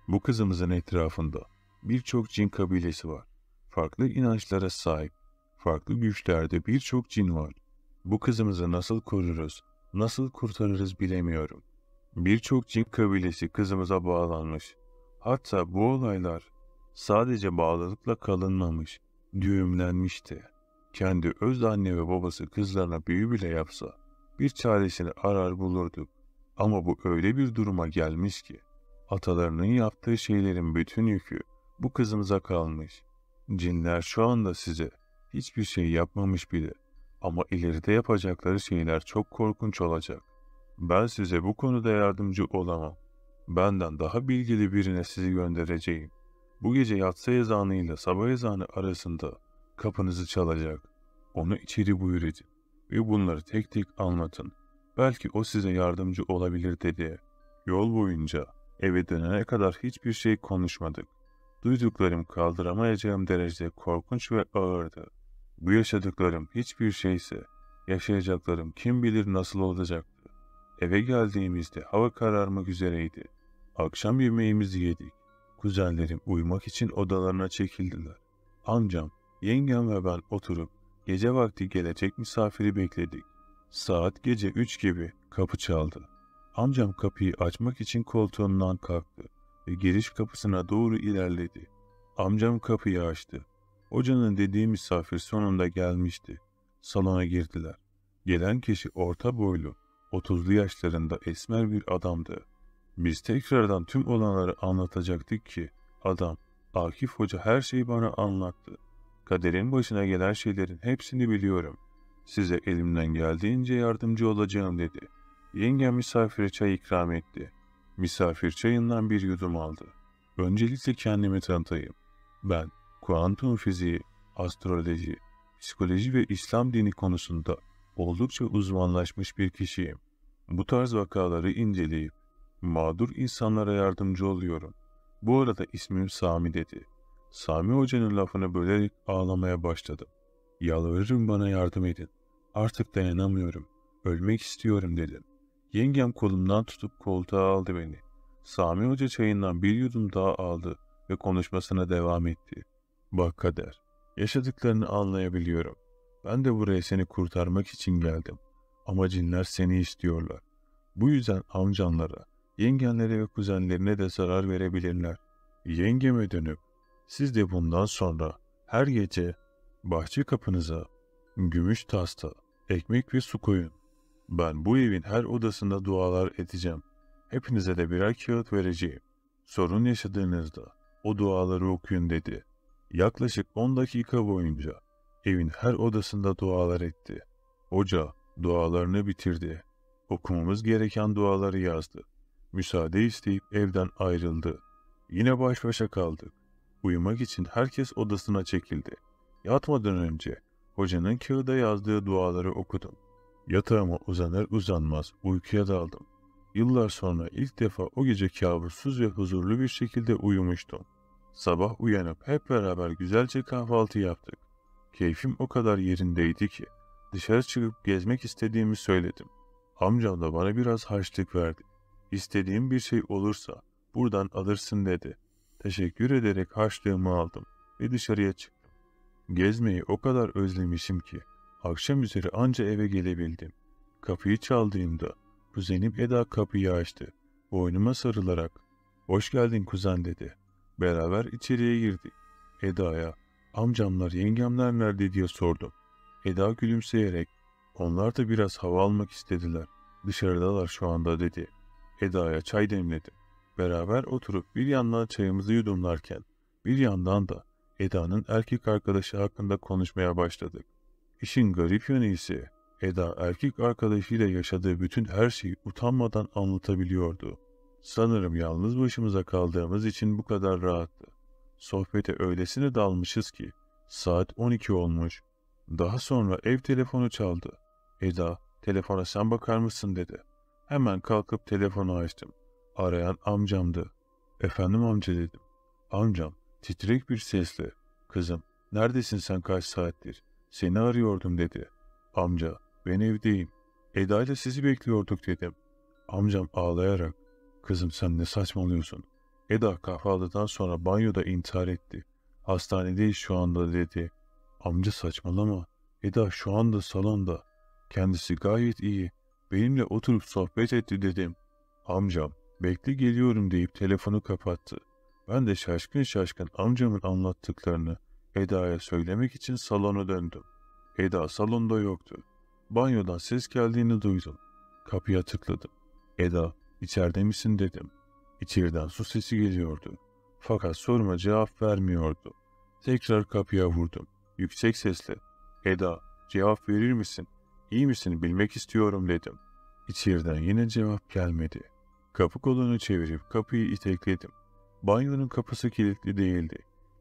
Bu kızımızın etrafında birçok cin kabilesi var. Farklı inançlara sahip, farklı güçlerde birçok cin var. Bu kızımızı nasıl koruruz, nasıl kurtarırız bilemiyorum. Birçok cin kabilesi kızımıza bağlanmış. Hatta bu olaylar sadece bağlılıkla kalınmamış, düğümlenmişti. Kendi öz anne ve babası kızlarına büyü bile yapsa bir çaresini arar bulurduk. Ama bu öyle bir duruma gelmiş ki atalarının yaptığı şeylerin bütün yükü bu kızımıza kalmış. Cinler şu anda size hiçbir şey yapmamış bile ama ileride yapacakları şeyler çok korkunç olacak. Ben size bu konuda yardımcı olamam. Benden daha bilgili birine sizi göndereceğim. Bu gece yatsı ezanı ile sabah ezanı arasında kapınızı çalacak. Onu içeri buyur edin ve bunları tek tek anlatın. Belki o size yardımcı olabilir dedi. Yol boyunca eve dönene kadar hiçbir şey konuşmadık. Duyduklarım kaldıramayacağım derecede korkunç ve ağırdı. Bu yaşadıklarım hiçbir şeyse yaşayacaklarım kim bilir nasıl olacaktı. Eve geldiğimizde hava kararmak üzereydi. Akşam yemeğimizi yedik. Kuzenlerim uyumak için odalarına çekildiler. Amcam, yengem ve ben oturup gece vakti gelecek misafiri bekledik. Saat gece üç gibi kapı çaldı. Amcam kapıyı açmak için koltuğundan kalktı ve giriş kapısına doğru ilerledi. Amcam kapıyı açtı. Hocanın dediği misafir sonunda gelmişti. Salona girdiler. Gelen kişi orta boylu, otuzlu yaşlarında esmer bir adamdı. Biz tekrardan tüm olanları anlatacaktık ki adam, Akif Hoca her şeyi bana anlattı. Kaderin başına gelen şeylerin hepsini biliyorum. Size elimden geldiğince yardımcı olacağım dedi. Yengem misafire çay ikram etti. Misafir çayından bir yudum aldı. Öncelikle kendimi tanıtayım. Ben kuantum fiziği, astroloji, psikoloji ve İslam dini konusunda oldukça uzmanlaşmış bir kişiyim. Bu tarz vakaları inceleyip Mağdur insanlara yardımcı oluyorum. Bu arada ismim Sami dedi. Sami hocanın lafını bölerek ağlamaya başladım. Yalvarırım bana yardım edin. Artık dayanamıyorum. Ölmek istiyorum dedim. Yengem kolumdan tutup koltuğa aldı beni. Sami Hoca çayından bir yudum daha aldı ve konuşmasına devam etti. Bak kader, yaşadıklarını anlayabiliyorum. Ben de buraya seni kurtarmak için geldim. Ama cinler seni istiyorlar. Bu yüzden amcanlara, yengenlere ve kuzenlerine de zarar verebilirler. Yengeme dönüp, siz de bundan sonra her gece bahçe kapınıza gümüş tasta, ekmek ve su koyun. Ben bu evin her odasında dualar edeceğim. Hepinize de birer kağıt vereceğim. Sorun yaşadığınızda o duaları okuyun dedi. Yaklaşık 10 dakika boyunca evin her odasında dualar etti. Hoca dualarını bitirdi. Okumamız gereken duaları yazdı. Müsaade isteyip evden ayrıldı. Yine baş başa kaldık. Uyumak için herkes odasına çekildi. Yatmadan önce hocanın kağıda yazdığı duaları okudum. Yatağıma uzanır uzanmaz uykuya daldım. Yıllar sonra ilk defa o gece kabussuz ve huzurlu bir şekilde uyumuştum. Sabah uyanıp hep beraber güzelce kahvaltı yaptık. Keyfim o kadar yerindeydi ki dışarı çıkıp gezmek istediğimi söyledim. Amcam da bana biraz harçlık verdi. İstediğim bir şey olursa buradan alırsın dedi. Teşekkür ederek harçlığımı aldım ve dışarıya çıktım. Gezmeyi o kadar özlemişim ki akşam üzeri anca eve gelebildim. Kapıyı çaldığımda kuzenim Eda kapıyı açtı. Boynuma sarılarak ''Hoş geldin kuzen'' dedi. Beraber içeriye girdik. Eda'ya ''Amcamlar, yengemler nerede?'' diye sordum. Eda gülümseyerek ''Onlar da biraz hava almak istediler. Dışarıdalar şu anda'' dedi. Eda'ya çay demledim. Beraber oturup bir yandan çayımızı yudumlarken bir yandan da Eda'nın erkek arkadaşı hakkında konuşmaya başladık. İşin garip yönü ise Eda erkek arkadaşıyla yaşadığı bütün her şeyi utanmadan anlatabiliyordu. Sanırım yalnız başımıza kaldığımız için bu kadar rahattı. Sohbete öylesine dalmışız ki saat 12 olmuş. Daha sonra ev telefonu çaldı. Eda telefona sen bakar mısın dedi. Hemen kalkıp telefonu açtım. Arayan amcamdı. Efendim amca dedim. Amcam titrek bir sesle kızım neredesin sen kaç saattir? Seni arıyordum dedi. Amca ben evdeyim. Eda ile sizi bekliyorduk dedim. Amcam ağlayarak kızım sen ne saçmalıyorsun? Eda kahvaltıdan sonra banyoda intihar etti. Hastanedeyiz şu anda dedi. Amca saçmalama. Eda şu anda salonda. Kendisi gayet iyi. Benimle oturup sohbet etti dedim. Amcam bekle geliyorum deyip telefonu kapattı. Ben de şaşkın şaşkın amcamın anlattıklarını Eda'ya söylemek için salona döndüm. Eda salonda yoktu. Banyodan ses geldiğini duydum. Kapıya tıkladım. Eda içeride misin dedim. İçeriden su sesi geliyordu. Fakat soruma cevap vermiyordu. Tekrar kapıya vurdum. Yüksek sesle. Eda cevap verir misin? İyi misin bilmek istiyorum dedim. İçeriden yine cevap gelmedi. Kapı kolunu çevirip kapıyı itekledim. Banyonun kapısı kilitli değildi.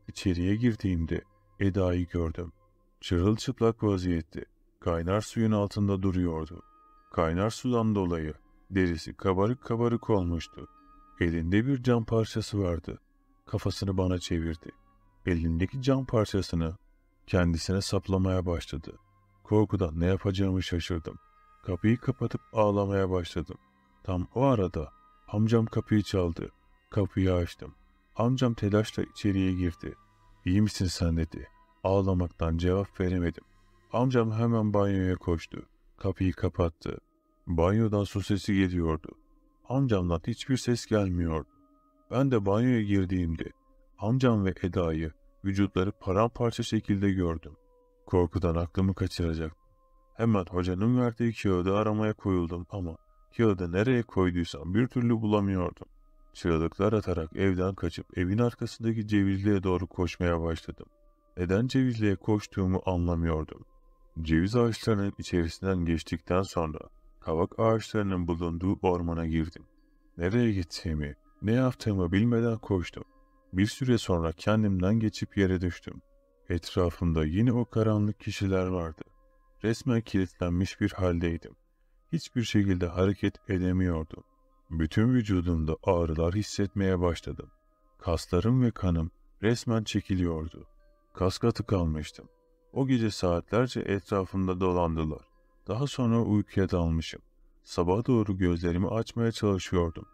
İçeriye girdiğimde Eda'yı gördüm. Çırılçıplak vaziyette kaynar suyun altında duruyordu. Kaynar sudan dolayı derisi kabarık kabarık olmuştu. Elinde bir cam parçası vardı. Kafasını bana çevirdi. Elindeki cam parçasını kendisine saplamaya başladı. Korkudan ne yapacağımı şaşırdım. Kapıyı kapatıp ağlamaya başladım. Tam o arada amcam kapıyı çaldı. Kapıyı açtım. Amcam telaşla içeriye girdi. İyi misin sen dedi. Ağlamaktan cevap veremedim. Amcam hemen banyoya koştu. Kapıyı kapattı. Banyodan su sesi geliyordu. Amcamdan hiçbir ses gelmiyordu. Ben de banyoya girdiğimde amcam ve Eda'yı vücutları paramparça şekilde gördüm. Korkudan aklımı kaçıracaktım. Hemen hocanın verdiği kağıdı aramaya koyuldum ama kağıdı nereye koyduysam bir türlü bulamıyordum. Çığlıklar atarak evden kaçıp evin arkasındaki cevizliğe doğru koşmaya başladım. Neden cevizliğe koştuğumu anlamıyordum. Ceviz ağaçlarının içerisinden geçtikten sonra kavak ağaçlarının bulunduğu ormana girdim. Nereye gittiğimi, ne yaptığımı bilmeden koştum. Bir süre sonra kendimden geçip yere düştüm. Etrafımda yine o karanlık kişiler vardı. Resmen kilitlenmiş bir haldeydim. Hiçbir şekilde hareket edemiyordum. Bütün vücudumda ağrılar hissetmeye başladım. Kaslarım ve kanım resmen çekiliyordu. Kaska kalmıştım. O gece saatlerce etrafımda dolandılar. Daha sonra uykuya dalmışım. Sabaha doğru gözlerimi açmaya çalışıyordum.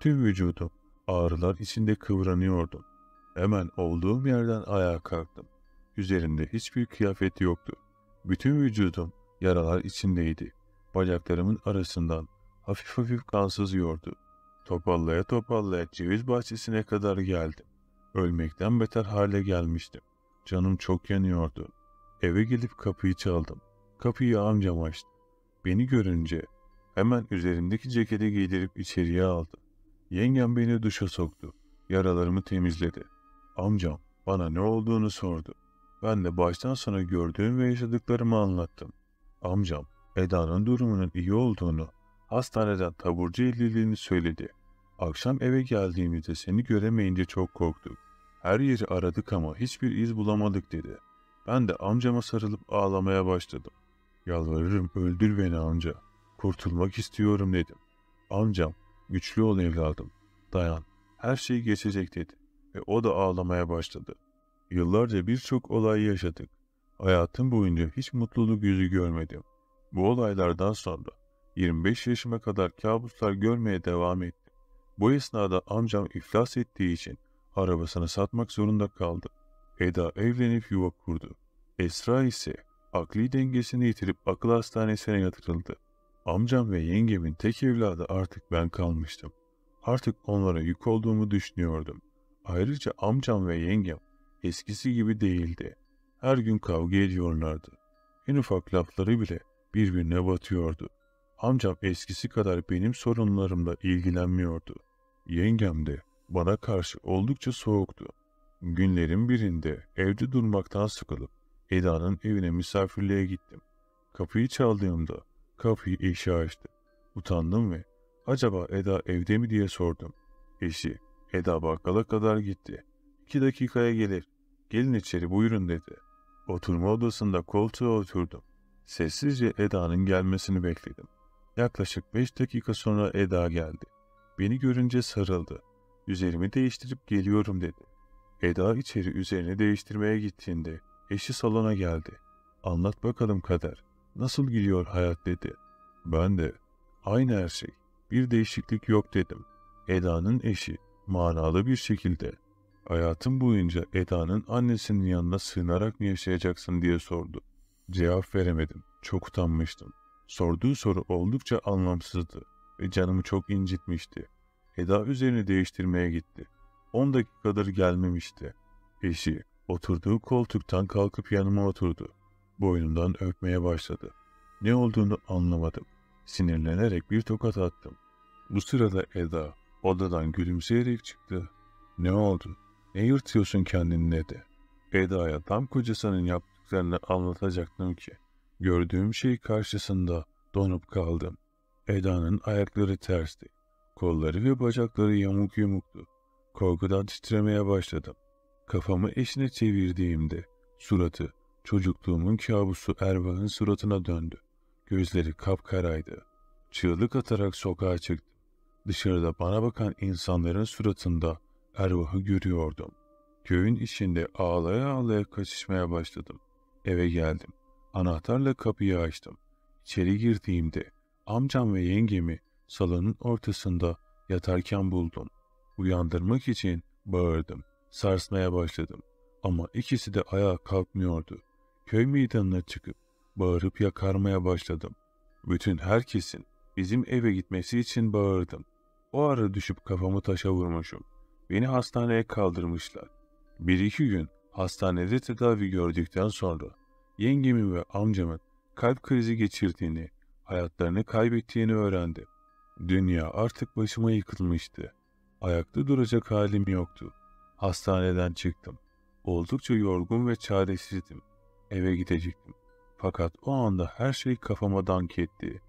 Tüm vücudum ağrılar içinde kıvranıyordum. Hemen olduğum yerden ayağa kalktım. Üzerinde hiçbir kıyafet yoktu. Bütün vücudum yaralar içindeydi. Bacaklarımın arasından hafif hafif kan sızıyordu. Topallaya topallaya ceviz bahçesine kadar geldim. Ölmekten beter hale gelmiştim. Canım çok yanıyordu. Eve gelip kapıyı çaldım. Kapıyı amcam açtı. Beni görünce hemen üzerindeki ceketi giydirip içeriye aldı. Yengem beni duşa soktu. Yaralarımı temizledi. Amcam bana ne olduğunu sordu. Ben de baştan sona gördüğüm ve yaşadıklarımı anlattım. Amcam, Eda'nın durumunun iyi olduğunu, hastaneden taburcu edildiğini söyledi. Akşam eve geldiğimizde seni göremeyince çok korktuk. Her yeri aradık ama hiçbir iz bulamadık dedi. Ben de amcama sarılıp ağlamaya başladım. Yalvarırım öldür beni amca. Kurtulmak istiyorum dedim. Amcam, güçlü ol evladım. Dayan, her şey geçecek dedi ve o da ağlamaya başladı.'' Yıllarca birçok olay yaşadık. Hayatım boyunca hiç mutluluk yüzü görmedim. Bu olaylardan sonra 25 yaşıma kadar kabuslar görmeye devam ettim. Bu esnada amcam iflas ettiği için arabasını satmak zorunda kaldı. Eda evlenip yuva kurdu. Esra ise akli dengesini yitirip akıl hastanesine yatırıldı. Amcam ve yengemin tek evladı artık ben kalmıştım. Artık onlara yük olduğumu düşünüyordum. Ayrıca amcam ve yengem eskisi gibi değildi. Her gün kavga ediyorlardı. En ufak lafları bile birbirine batıyordu. Amcam eskisi kadar benim sorunlarımla ilgilenmiyordu. Yengem de bana karşı oldukça soğuktu. Günlerin birinde evde durmaktan sıkılıp Eda'nın evine misafirliğe gittim. Kapıyı çaldığımda kapıyı eşi açtı. Utandım ve acaba Eda evde mi diye sordum. Eşi Eda bakkala kadar gitti iki dakikaya gelir. Gelin içeri buyurun dedi. Oturma odasında koltuğa oturdum. Sessizce Eda'nın gelmesini bekledim. Yaklaşık beş dakika sonra Eda geldi. Beni görünce sarıldı. Üzerimi değiştirip geliyorum dedi. Eda içeri üzerine değiştirmeye gittiğinde eşi salona geldi. Anlat bakalım kader. Nasıl gidiyor hayat dedi. Ben de aynı her şey. Bir değişiklik yok dedim. Eda'nın eşi manalı bir şekilde Hayatım boyunca Eda'nın annesinin yanına sığınarak mı yaşayacaksın diye sordu. Cevap veremedim. Çok utanmıştım. Sorduğu soru oldukça anlamsızdı ve canımı çok incitmişti. Eda üzerini değiştirmeye gitti. 10 dakikadır gelmemişti. Eşi oturduğu koltuktan kalkıp yanıma oturdu. Boynumdan öpmeye başladı. Ne olduğunu anlamadım. Sinirlenerek bir tokat attım. Bu sırada Eda odadan gülümseyerek çıktı. Ne oldu? Ne yırtıyorsun kendini dedi. Eda'ya tam kocasının yaptıklarını anlatacaktım ki. Gördüğüm şey karşısında donup kaldım. Eda'nın ayakları tersti. Kolları ve bacakları yamuk yumuktu. Korkudan titremeye başladım. Kafamı eşine çevirdiğimde suratı, çocukluğumun kabusu Erva'nın suratına döndü. Gözleri kapkaraydı. Çığlık atarak sokağa çıktım. Dışarıda bana bakan insanların suratında Ervahı görüyordum. Köyün içinde ağlaya ağlaya kaçışmaya başladım. Eve geldim. Anahtarla kapıyı açtım. İçeri girdiğimde amcam ve yengemi salonun ortasında yatarken buldum. Uyandırmak için bağırdım. Sarsmaya başladım. Ama ikisi de ayağa kalkmıyordu. Köy meydanına çıkıp bağırıp yakarmaya başladım. Bütün herkesin bizim eve gitmesi için bağırdım. O ara düşüp kafamı taşa vurmuşum. Beni hastaneye kaldırmışlar. Bir iki gün hastanede tedavi gördükten sonra yengemin ve amcamın kalp krizi geçirdiğini, hayatlarını kaybettiğini öğrendim. Dünya artık başıma yıkılmıştı. Ayakta duracak halim yoktu. Hastaneden çıktım. Oldukça yorgun ve çaresizdim. Eve gidecektim. Fakat o anda her şey kafama dank etti.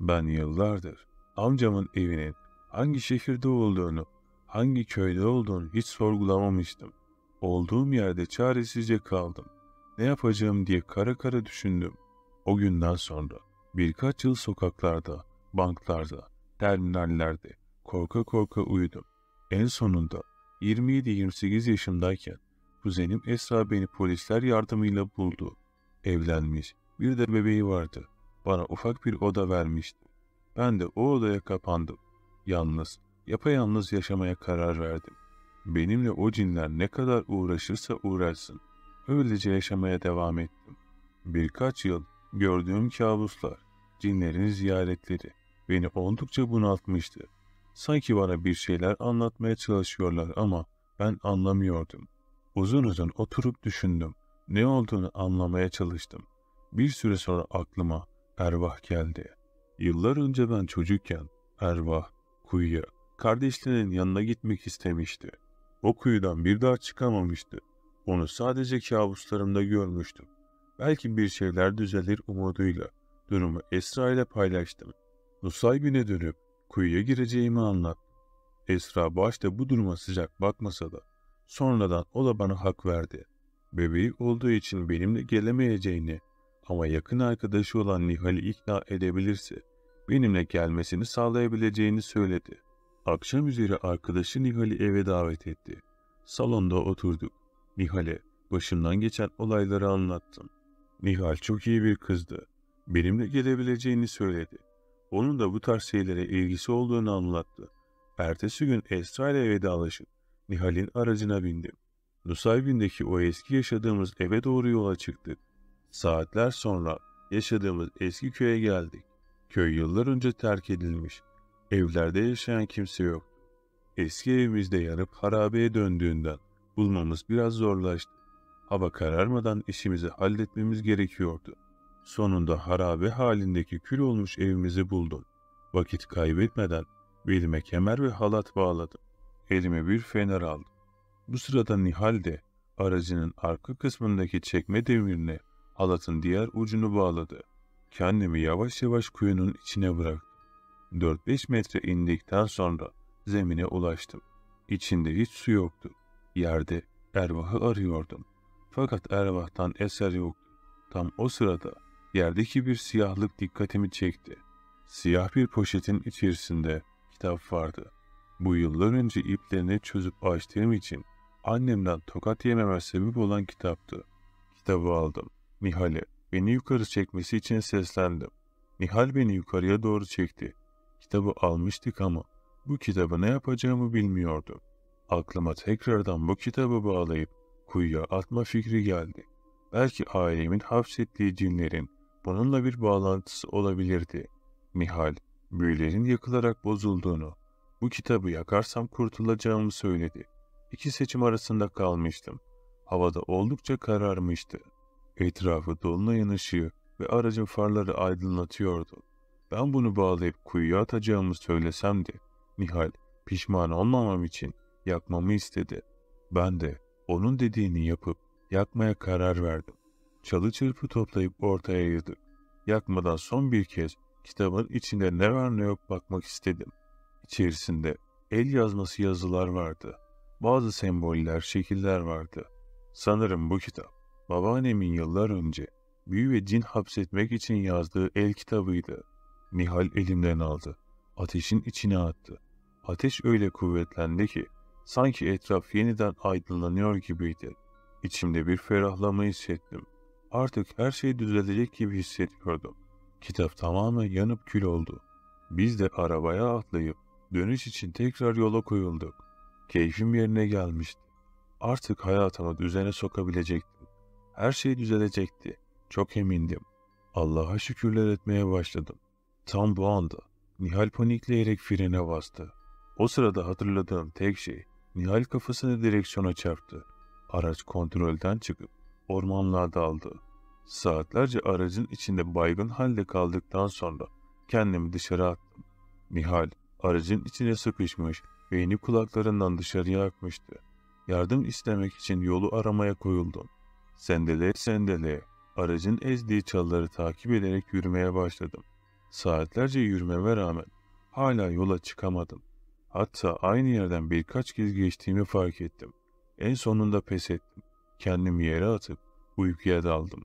Ben yıllardır amcamın evinin hangi şehirde olduğunu hangi köyde olduğunu hiç sorgulamamıştım. Olduğum yerde çaresizce kaldım. Ne yapacağım diye kara kara düşündüm. O günden sonra birkaç yıl sokaklarda, banklarda, terminallerde korka korka uyudum. En sonunda 27-28 yaşımdayken kuzenim Esra beni polisler yardımıyla buldu. Evlenmiş, bir de bebeği vardı. Bana ufak bir oda vermişti. Ben de o odaya kapandım. Yalnız Yapayalnız yaşamaya karar verdim. Benimle o cinler ne kadar uğraşırsa uğraşsın. Öylece yaşamaya devam ettim. Birkaç yıl gördüğüm kabuslar, cinlerin ziyaretleri beni oldukça bunaltmıştı. Sanki bana bir şeyler anlatmaya çalışıyorlar ama ben anlamıyordum. Uzun uzun oturup düşündüm. Ne olduğunu anlamaya çalıştım. Bir süre sonra aklıma ervah geldi. Yıllar önce ben çocukken ervah kuyuya kardeşlerinin yanına gitmek istemişti. O kuyudan bir daha çıkamamıştı. Onu sadece kabuslarımda görmüştüm. Belki bir şeyler düzelir umuduyla. Durumu Esra ile paylaştım. Nusaybin'e dönüp kuyuya gireceğimi anlattım. Esra başta bu duruma sıcak bakmasa da sonradan o da bana hak verdi. Bebeği olduğu için benimle gelemeyeceğini ama yakın arkadaşı olan Nihal'i ikna edebilirse benimle gelmesini sağlayabileceğini söyledi. Akşam üzeri arkadaşı Nihal'i eve davet etti. Salonda oturduk. Nihal'e başımdan geçen olayları anlattım. Nihal çok iyi bir kızdı. Benimle gelebileceğini söyledi. Onun da bu tarz şeylere ilgisi olduğunu anlattı. Ertesi gün Esra ile vedalaşıp Nihal'in aracına bindim. Nusaybin'deki o eski yaşadığımız eve doğru yola çıktık. Saatler sonra yaşadığımız eski köye geldik. Köy yıllar önce terk edilmiş. Evlerde yaşayan kimse yok. Eski evimizde yanıp harabeye döndüğünden bulmamız biraz zorlaştı. Hava kararmadan işimizi halletmemiz gerekiyordu. Sonunda harabe halindeki kül olmuş evimizi buldum. Vakit kaybetmeden belime kemer ve halat bağladım. Elime bir fener aldım. Bu sırada Nihal de aracının arka kısmındaki çekme demirine halatın diğer ucunu bağladı. Kendimi yavaş yavaş kuyunun içine bıraktım. 4-5 metre indikten sonra zemine ulaştım. İçinde hiç su yoktu. Yerde ervahı arıyordum. Fakat ervahtan eser yoktu. Tam o sırada yerdeki bir siyahlık dikkatimi çekti. Siyah bir poşetin içerisinde kitap vardı. Bu yıllar önce iplerini çözüp açtığım için annemden tokat yememe sebep olan kitaptı. Kitabı aldım. Nihal'e beni yukarı çekmesi için seslendim. Nihal beni yukarıya doğru çekti. Kitabı almıştık ama bu kitabı ne yapacağımı bilmiyordum. Aklıma tekrardan bu kitabı bağlayıp kuyuya atma fikri geldi. Belki ailemin hapsettiği cinlerin bununla bir bağlantısı olabilirdi. Mihal, büyülerin yakılarak bozulduğunu, bu kitabı yakarsam kurtulacağımı söyledi. İki seçim arasında kalmıştım. Havada oldukça kararmıştı. Etrafı dolunayın ışığı ve aracın farları aydınlatıyordu. Ben bunu bağlayıp kuyuya atacağımı söylesemdi. Nihal pişman olmamam için yakmamı istedi. Ben de onun dediğini yapıp yakmaya karar verdim. Çalı çırpı toplayıp ortaya yığdık. Yakmadan son bir kez kitabın içinde ne var ne yok bakmak istedim. İçerisinde el yazması yazılar vardı. Bazı semboller, şekiller vardı. Sanırım bu kitap babaannemin yıllar önce büyü ve cin hapsetmek için yazdığı el kitabıydı. Nihal elimden aldı. Ateşin içine attı. Ateş öyle kuvvetlendi ki sanki etraf yeniden aydınlanıyor gibiydi. İçimde bir ferahlama hissettim. Artık her şey düzelecek gibi hissediyordum. Kitap tamamen yanıp kül oldu. Biz de arabaya atlayıp dönüş için tekrar yola koyulduk. Keyfim yerine gelmişti. Artık hayatımı düzene sokabilecektim. Her şey düzelecekti. Çok emindim. Allah'a şükürler etmeye başladım. Tam bu anda Nihal panikleyerek frene bastı. O sırada hatırladığım tek şey Nihal kafasını direksiyona çarptı. Araç kontrolden çıkıp ormanlığa daldı. Saatlerce aracın içinde baygın halde kaldıktan sonra kendimi dışarı attım. Nihal aracın içine sıkışmış, beyni kulaklarından dışarıya akmıştı. Yardım istemek için yolu aramaya koyuldum. Sendele sendele aracın ezdiği çalları takip ederek yürümeye başladım. Saatlerce yürümeme rağmen hala yola çıkamadım. Hatta aynı yerden birkaç kez geçtiğimi fark ettim. En sonunda pes ettim. Kendimi yere atıp uykuya daldım.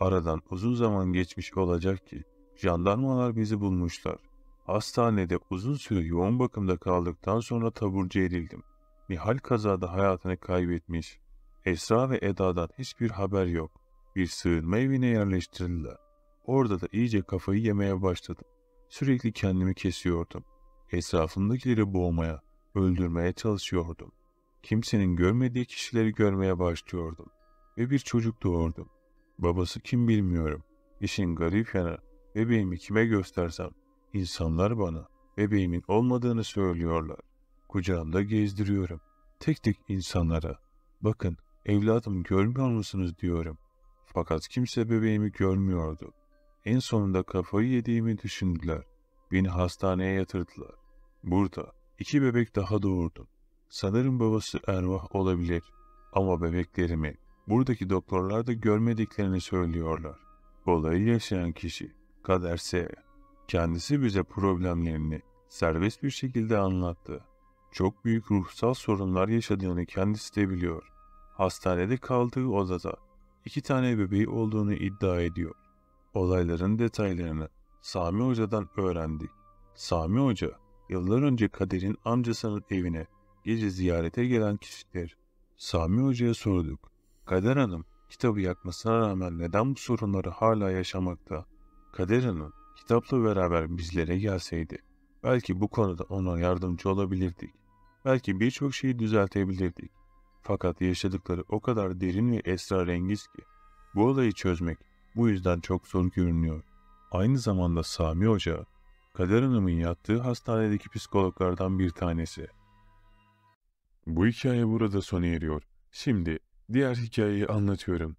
Aradan uzun zaman geçmiş olacak ki jandarmalar bizi bulmuşlar. Hastanede uzun süre yoğun bakımda kaldıktan sonra taburcu edildim. Nihal kazada hayatını kaybetmiş. Esra ve Eda'dan hiçbir haber yok. Bir sığınma evine yerleştirildiler. Orada da iyice kafayı yemeye başladım. Sürekli kendimi kesiyordum. Etrafımdakileri boğmaya, öldürmeye çalışıyordum. Kimsenin görmediği kişileri görmeye başlıyordum. Ve bir çocuk doğurdum. Babası kim bilmiyorum. İşin garip yanı bebeğimi kime göstersem insanlar bana bebeğimin olmadığını söylüyorlar. Kucağımda gezdiriyorum. Tek tek insanlara. Bakın evladım görmüyor musunuz diyorum. Fakat kimse bebeğimi görmüyordu. En sonunda kafayı yediğimi düşündüler. Beni hastaneye yatırdılar. Burada iki bebek daha doğurdum. Sanırım babası Ervah olabilir. Ama bebeklerimi buradaki doktorlar da görmediklerini söylüyorlar. Olayı yaşayan kişi kaderse kendisi bize problemlerini serbest bir şekilde anlattı. Çok büyük ruhsal sorunlar yaşadığını kendisi de biliyor. Hastanede kaldığı odada iki tane bebeği olduğunu iddia ediyor. Olayların detaylarını Sami Hoca'dan öğrendik. Sami Hoca, yıllar önce Kader'in amcasının evine gece ziyarete gelen kişidir. Sami Hoca'ya sorduk. Kader Hanım, kitabı yakmasına rağmen neden bu sorunları hala yaşamakta? Kader Hanım, kitapla beraber bizlere gelseydi, belki bu konuda ona yardımcı olabilirdik. Belki birçok şeyi düzeltebilirdik. Fakat yaşadıkları o kadar derin ve esrarengiz ki, bu olayı çözmek bu yüzden çok zor görünüyor. Aynı zamanda Sami Hoca, Kader Hanım'ın yattığı hastanedeki psikologlardan bir tanesi. Bu hikaye burada sona eriyor. Şimdi diğer hikayeyi anlatıyorum.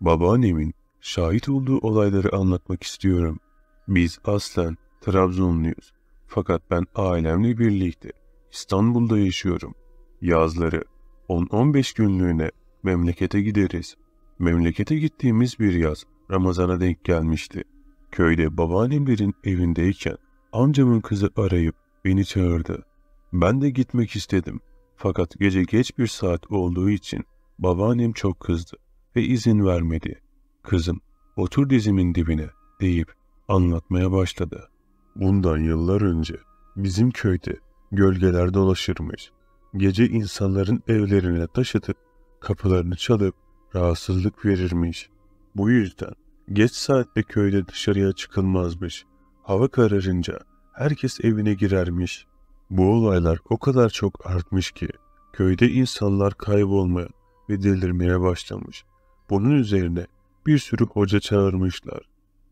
Babaannemin şahit olduğu olayları anlatmak istiyorum. Biz aslen Trabzonluyuz. Fakat ben ailemle birlikte İstanbul'da yaşıyorum. Yazları 10-15 günlüğüne memlekete gideriz. Memlekete gittiğimiz bir yaz Ramazan'a denk gelmişti. Köyde babaannemlerin evindeyken amcamın kızı arayıp beni çağırdı. Ben de gitmek istedim. Fakat gece geç bir saat olduğu için babaannem çok kızdı ve izin vermedi. Kızım otur dizimin dibine deyip anlatmaya başladı. Bundan yıllar önce bizim köyde gölgeler dolaşırmış. Gece insanların evlerine taş atıp kapılarını çalıp rahatsızlık verirmiş. Bu yüzden geç saatte köyde dışarıya çıkılmazmış. Hava kararınca herkes evine girermiş. Bu olaylar o kadar çok artmış ki köyde insanlar kaybolmaya ve delirmeye başlamış. Bunun üzerine bir sürü hoca çağırmışlar.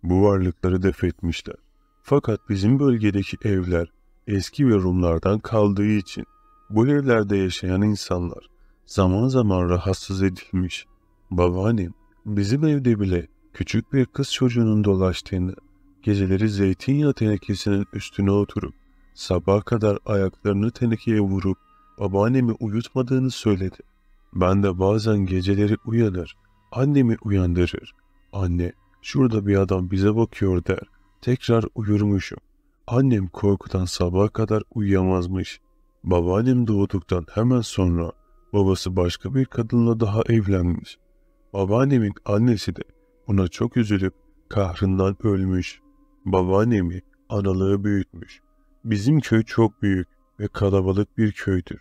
Bu varlıkları def etmişler. Fakat bizim bölgedeki evler eski ve Rumlardan kaldığı için bu evlerde yaşayan insanlar zaman zaman rahatsız edilmiş. Babaannem bizim evde bile küçük bir kız çocuğunun dolaştığını, geceleri zeytinyağı tenekesinin üstüne oturup sabah kadar ayaklarını tenekeye vurup babaannemi uyutmadığını söyledi. Ben de bazen geceleri uyanır, annemi uyandırır. Anne, şurada bir adam bize bakıyor der. Tekrar uyurmuşum. Annem korkudan sabaha kadar uyuyamazmış. Babaannem doğduktan hemen sonra babası başka bir kadınla daha evlenmiş. Babaannemin annesi de buna çok üzülüp kahrından ölmüş. Babaannemi analığı büyütmüş. Bizim köy çok büyük ve kalabalık bir köydür.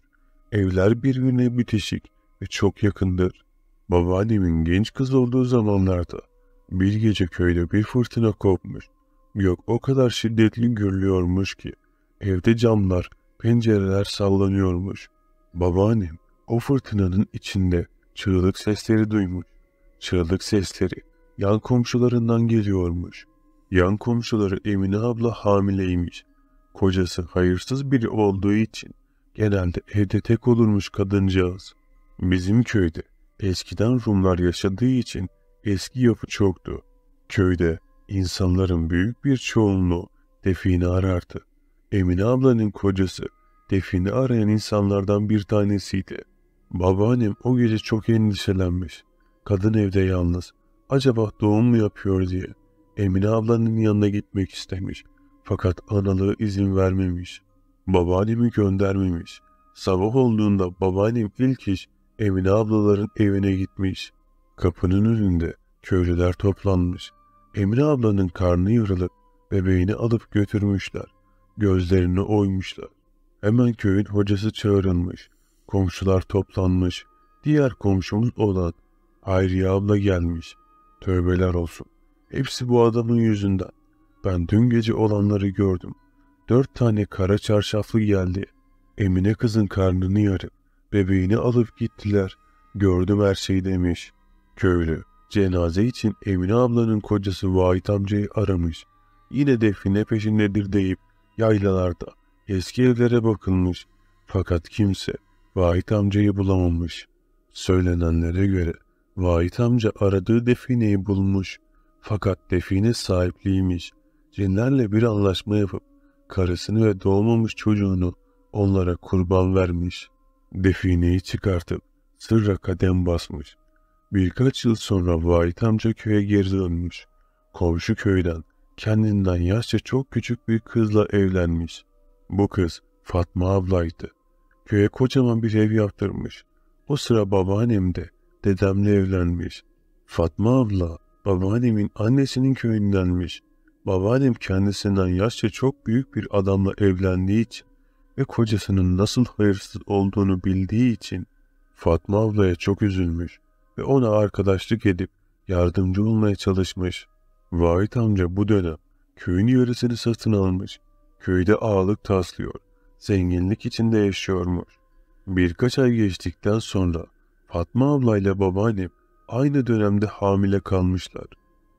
Evler birbirine bitişik ve çok yakındır. Babaannemin genç kız olduğu zamanlarda bir gece köyde bir fırtına kopmuş. Yok o kadar şiddetli gürlüyormuş ki evde camlar, pencereler sallanıyormuş. Babaannem o fırtınanın içinde çığlık sesleri duymuş. Çığlık sesleri yan komşularından geliyormuş. Yan komşuları Emine abla hamileymiş. Kocası hayırsız biri olduğu için genelde evde tek olurmuş kadıncağız. Bizim köyde eskiden Rumlar yaşadığı için eski yapı çoktu. Köyde insanların büyük bir çoğunluğu define arardı. Emine ablanın kocası defini arayan insanlardan bir tanesiydi. Babaannem o gece çok endişelenmiş. Kadın evde yalnız. Acaba doğum mu yapıyor diye. Emine ablanın yanına gitmek istemiş. Fakat analığı izin vermemiş. Babaannemi göndermemiş. Sabah olduğunda babaannem ilk iş Emine ablaların evine gitmiş. Kapının önünde köylüler toplanmış. Emine ablanın karnı yırılıp bebeğini alıp götürmüşler. Gözlerini oymuşlar. Hemen köyün hocası çağırılmış. Komşular toplanmış. Diğer komşumuz olan Hayriye abla gelmiş. Tövbeler olsun. Hepsi bu adamın yüzünden. Ben dün gece olanları gördüm. Dört tane kara çarşaflı geldi. Emine kızın karnını yarıp bebeğini alıp gittiler. Gördüm her şeyi demiş. Köylü cenaze için Emine ablanın kocası Vahit amcayı aramış. Yine define peşindedir deyip yaylalarda eski evlere bakılmış. Fakat kimse Vahit amcayı bulamamış. Söylenenlere göre Vahit amca aradığı defineyi bulmuş. Fakat define sahipliymiş. Cinlerle bir anlaşma yapıp karısını ve doğmamış çocuğunu onlara kurban vermiş. Defineyi çıkartıp sırra kadem basmış. Birkaç yıl sonra Vahit amca köye geri dönmüş. Komşu köyden kendinden yaşça çok küçük bir kızla evlenmiş. Bu kız Fatma ablaydı. Köye kocaman bir ev yaptırmış. O sıra babaannem de dedemle evlenmiş. Fatma abla babaannemin annesinin köyündenmiş. Babaannem kendisinden yaşça çok büyük bir adamla evlendiği için ve kocasının nasıl hayırsız olduğunu bildiği için Fatma ablaya çok üzülmüş ve ona arkadaşlık edip yardımcı olmaya çalışmış. Vahit amca bu dönem köyün yarısını satın almış. Köyde ağalık taslıyor. Zenginlik içinde yaşıyormuş. Birkaç ay geçtikten sonra Fatma ablayla babaannem aynı dönemde hamile kalmışlar.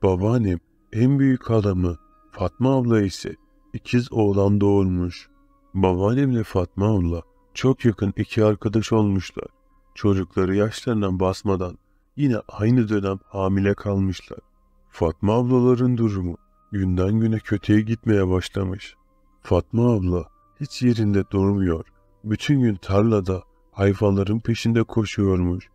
Babaannem en büyük adamı, Fatma abla ise ikiz oğlan doğurmuş. Babaannemle Fatma abla çok yakın iki arkadaş olmuşlar. Çocukları yaşlarına basmadan yine aynı dönem hamile kalmışlar. Fatma ablaların durumu günden güne kötüye gitmeye başlamış. Fatma abla hiç yerinde durmuyor. Bütün gün tarlada hayvanların peşinde koşuyormuş.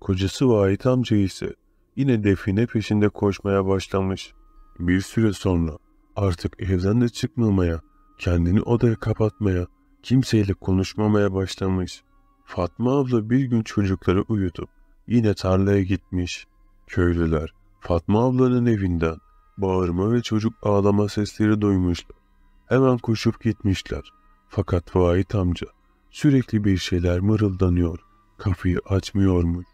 Kocası Vahit amca ise yine define peşinde koşmaya başlamış. Bir süre sonra artık evden de çıkmamaya, kendini odaya kapatmaya, kimseyle konuşmamaya başlamış. Fatma abla bir gün çocukları uyutup yine tarlaya gitmiş. Köylüler Fatma ablanın evinden bağırma ve çocuk ağlama sesleri duymuşlar. Hemen koşup gitmişler. Fakat Vahit amca Sürekli bir şeyler mırıldanıyor. Kapıyı açmıyormuş.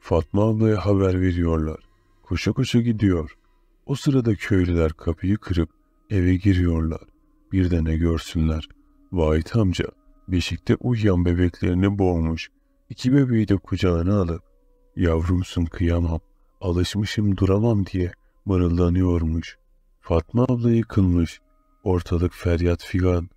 Fatma ablaya haber veriyorlar. Koşa koşa gidiyor. O sırada köylüler kapıyı kırıp eve giriyorlar. Bir de ne görsünler. Vahit amca beşikte uyuyan bebeklerini boğmuş. İki bebeği de kucağına alıp yavrumsun kıyamam, alışmışım duramam diye mırıldanıyormuş. Fatma abla yıkılmış. Ortalık feryat figan.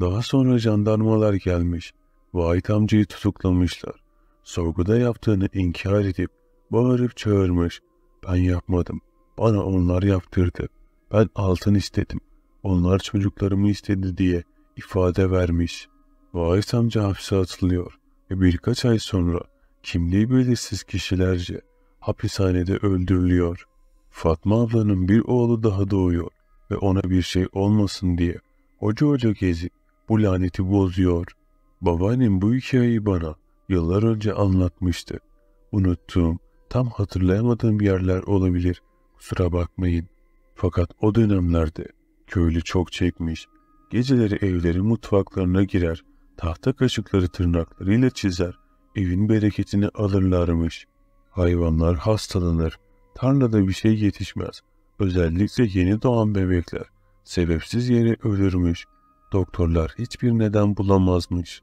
Daha sonra jandarmalar gelmiş. Vahit amcayı tutuklamışlar. Sorguda yaptığını inkar edip bağırıp çağırmış. Ben yapmadım. Bana onlar yaptırdı. Ben altın istedim. Onlar çocuklarımı istedi diye ifade vermiş. Vahit amca hapse atılıyor ve birkaç ay sonra kimliği belirsiz kişilerce hapishanede öldürülüyor. Fatma ablanın bir oğlu daha doğuyor ve ona bir şey olmasın diye hoca hoca gezip bu laneti bozuyor.'' Babaannem bu hikayeyi bana yıllar önce anlatmıştı. Unuttuğum, tam hatırlayamadığım yerler olabilir. Kusura bakmayın. Fakat o dönemlerde köylü çok çekmiş. Geceleri evlerin mutfaklarına girer, tahta kaşıkları tırnaklarıyla çizer, evin bereketini alırlarmış. Hayvanlar hastalanır, tarlada bir şey yetişmez. Özellikle yeni doğan bebekler sebepsiz yere ölürmüş. Doktorlar hiçbir neden bulamazmış.''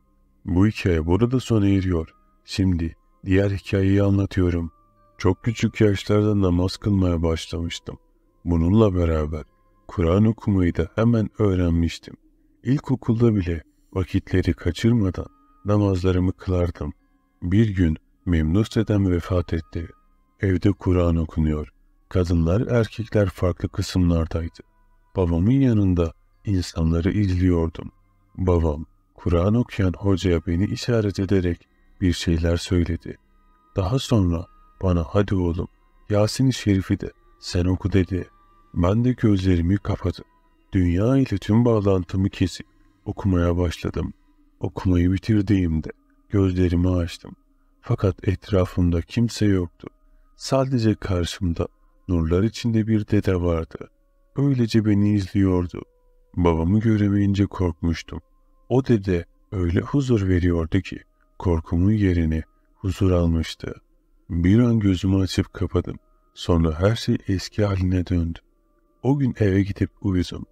Bu hikaye burada sona eriyor. Şimdi diğer hikayeyi anlatıyorum. Çok küçük yaşlarda namaz kılmaya başlamıştım. Bununla beraber Kur'an okumayı da hemen öğrenmiştim. İlkokulda bile vakitleri kaçırmadan namazlarımı kılardım. Bir gün memnun dedem vefat etti. Evde Kur'an okunuyor. Kadınlar erkekler farklı kısımlardaydı. Babamın yanında insanları izliyordum. Babam Kur'an okuyan hocaya beni işaret ederek bir şeyler söyledi. Daha sonra bana hadi oğlum Yasin-i Şerif'i de sen oku dedi. Ben de gözlerimi kapadım. Dünya ile tüm bağlantımı kesip okumaya başladım. Okumayı bitirdiğimde gözlerimi açtım. Fakat etrafımda kimse yoktu. Sadece karşımda nurlar içinde bir dede vardı. Öylece beni izliyordu. Babamı göremeyince korkmuştum. O dede öyle huzur veriyordu ki korkumun yerini huzur almıştı. Bir an gözümü açıp kapadım. Sonra her şey eski haline döndü. O gün eve gidip uyudum.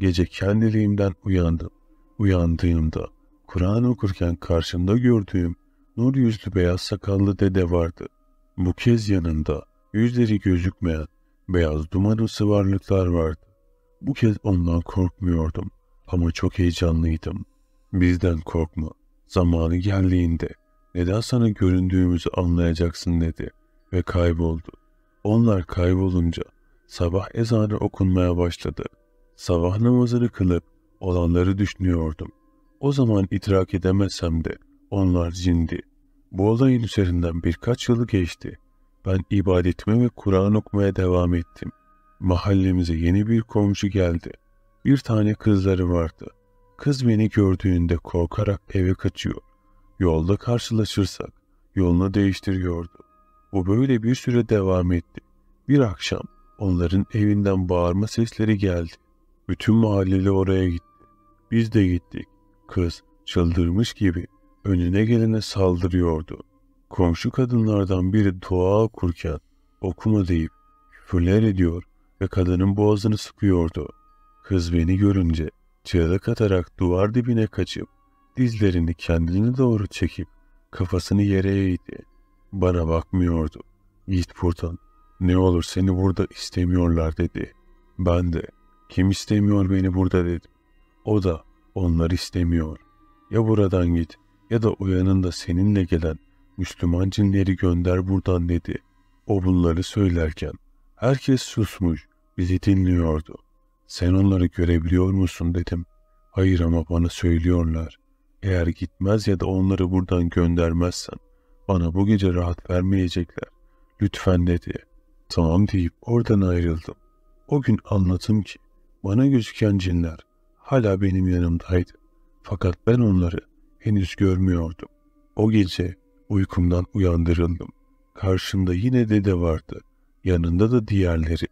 Gece kendiliğimden uyandım. Uyandığımda Kur'an okurken karşımda gördüğüm nur yüzlü beyaz sakallı dede vardı. Bu kez yanında yüzleri gözükmeyen beyaz dumanımsı varlıklar vardı. Bu kez ondan korkmuyordum ama çok heyecanlıydım. Bizden korkma. Zamanı geldiğinde neden sana göründüğümüzü anlayacaksın dedi ve kayboldu. Onlar kaybolunca sabah ezanı okunmaya başladı. Sabah namazını kılıp olanları düşünüyordum. O zaman itirak edemezsem de onlar cindi. Bu olayın üzerinden birkaç yılı geçti. Ben ibadetime ve Kur'an okumaya devam ettim. Mahallemize yeni bir komşu geldi. Bir tane kızları vardı.'' Kız beni gördüğünde korkarak eve kaçıyor. Yolda karşılaşırsak yolunu değiştiriyordu. Bu böyle bir süre devam etti. Bir akşam onların evinden bağırma sesleri geldi. Bütün mahalleli oraya gitti. Biz de gittik. Kız çıldırmış gibi önüne gelene saldırıyordu. Komşu kadınlardan biri dua okurken okuma deyip küfürler ediyor ve kadının boğazını sıkıyordu. Kız beni görünce Çığlık atarak duvar dibine kaçıp dizlerini kendine doğru çekip kafasını yere eğdi. Bana bakmıyordu. Git buradan. Ne olur seni burada istemiyorlar dedi. Ben de kim istemiyor beni burada dedim. O da onlar istemiyor. Ya buradan git ya da uyanın da seninle gelen Müslüman cinleri gönder buradan dedi. O bunları söylerken herkes susmuş bizi dinliyordu. Sen onları görebiliyor musun dedim. Hayır ama bana söylüyorlar. Eğer gitmez ya da onları buradan göndermezsen bana bu gece rahat vermeyecekler. Lütfen dedi. Tamam deyip oradan ayrıldım. O gün anlatım ki bana gözüken cinler hala benim yanımdaydı. Fakat ben onları henüz görmüyordum. O gece uykumdan uyandırıldım. Karşımda yine dede vardı. Yanında da diğerleri.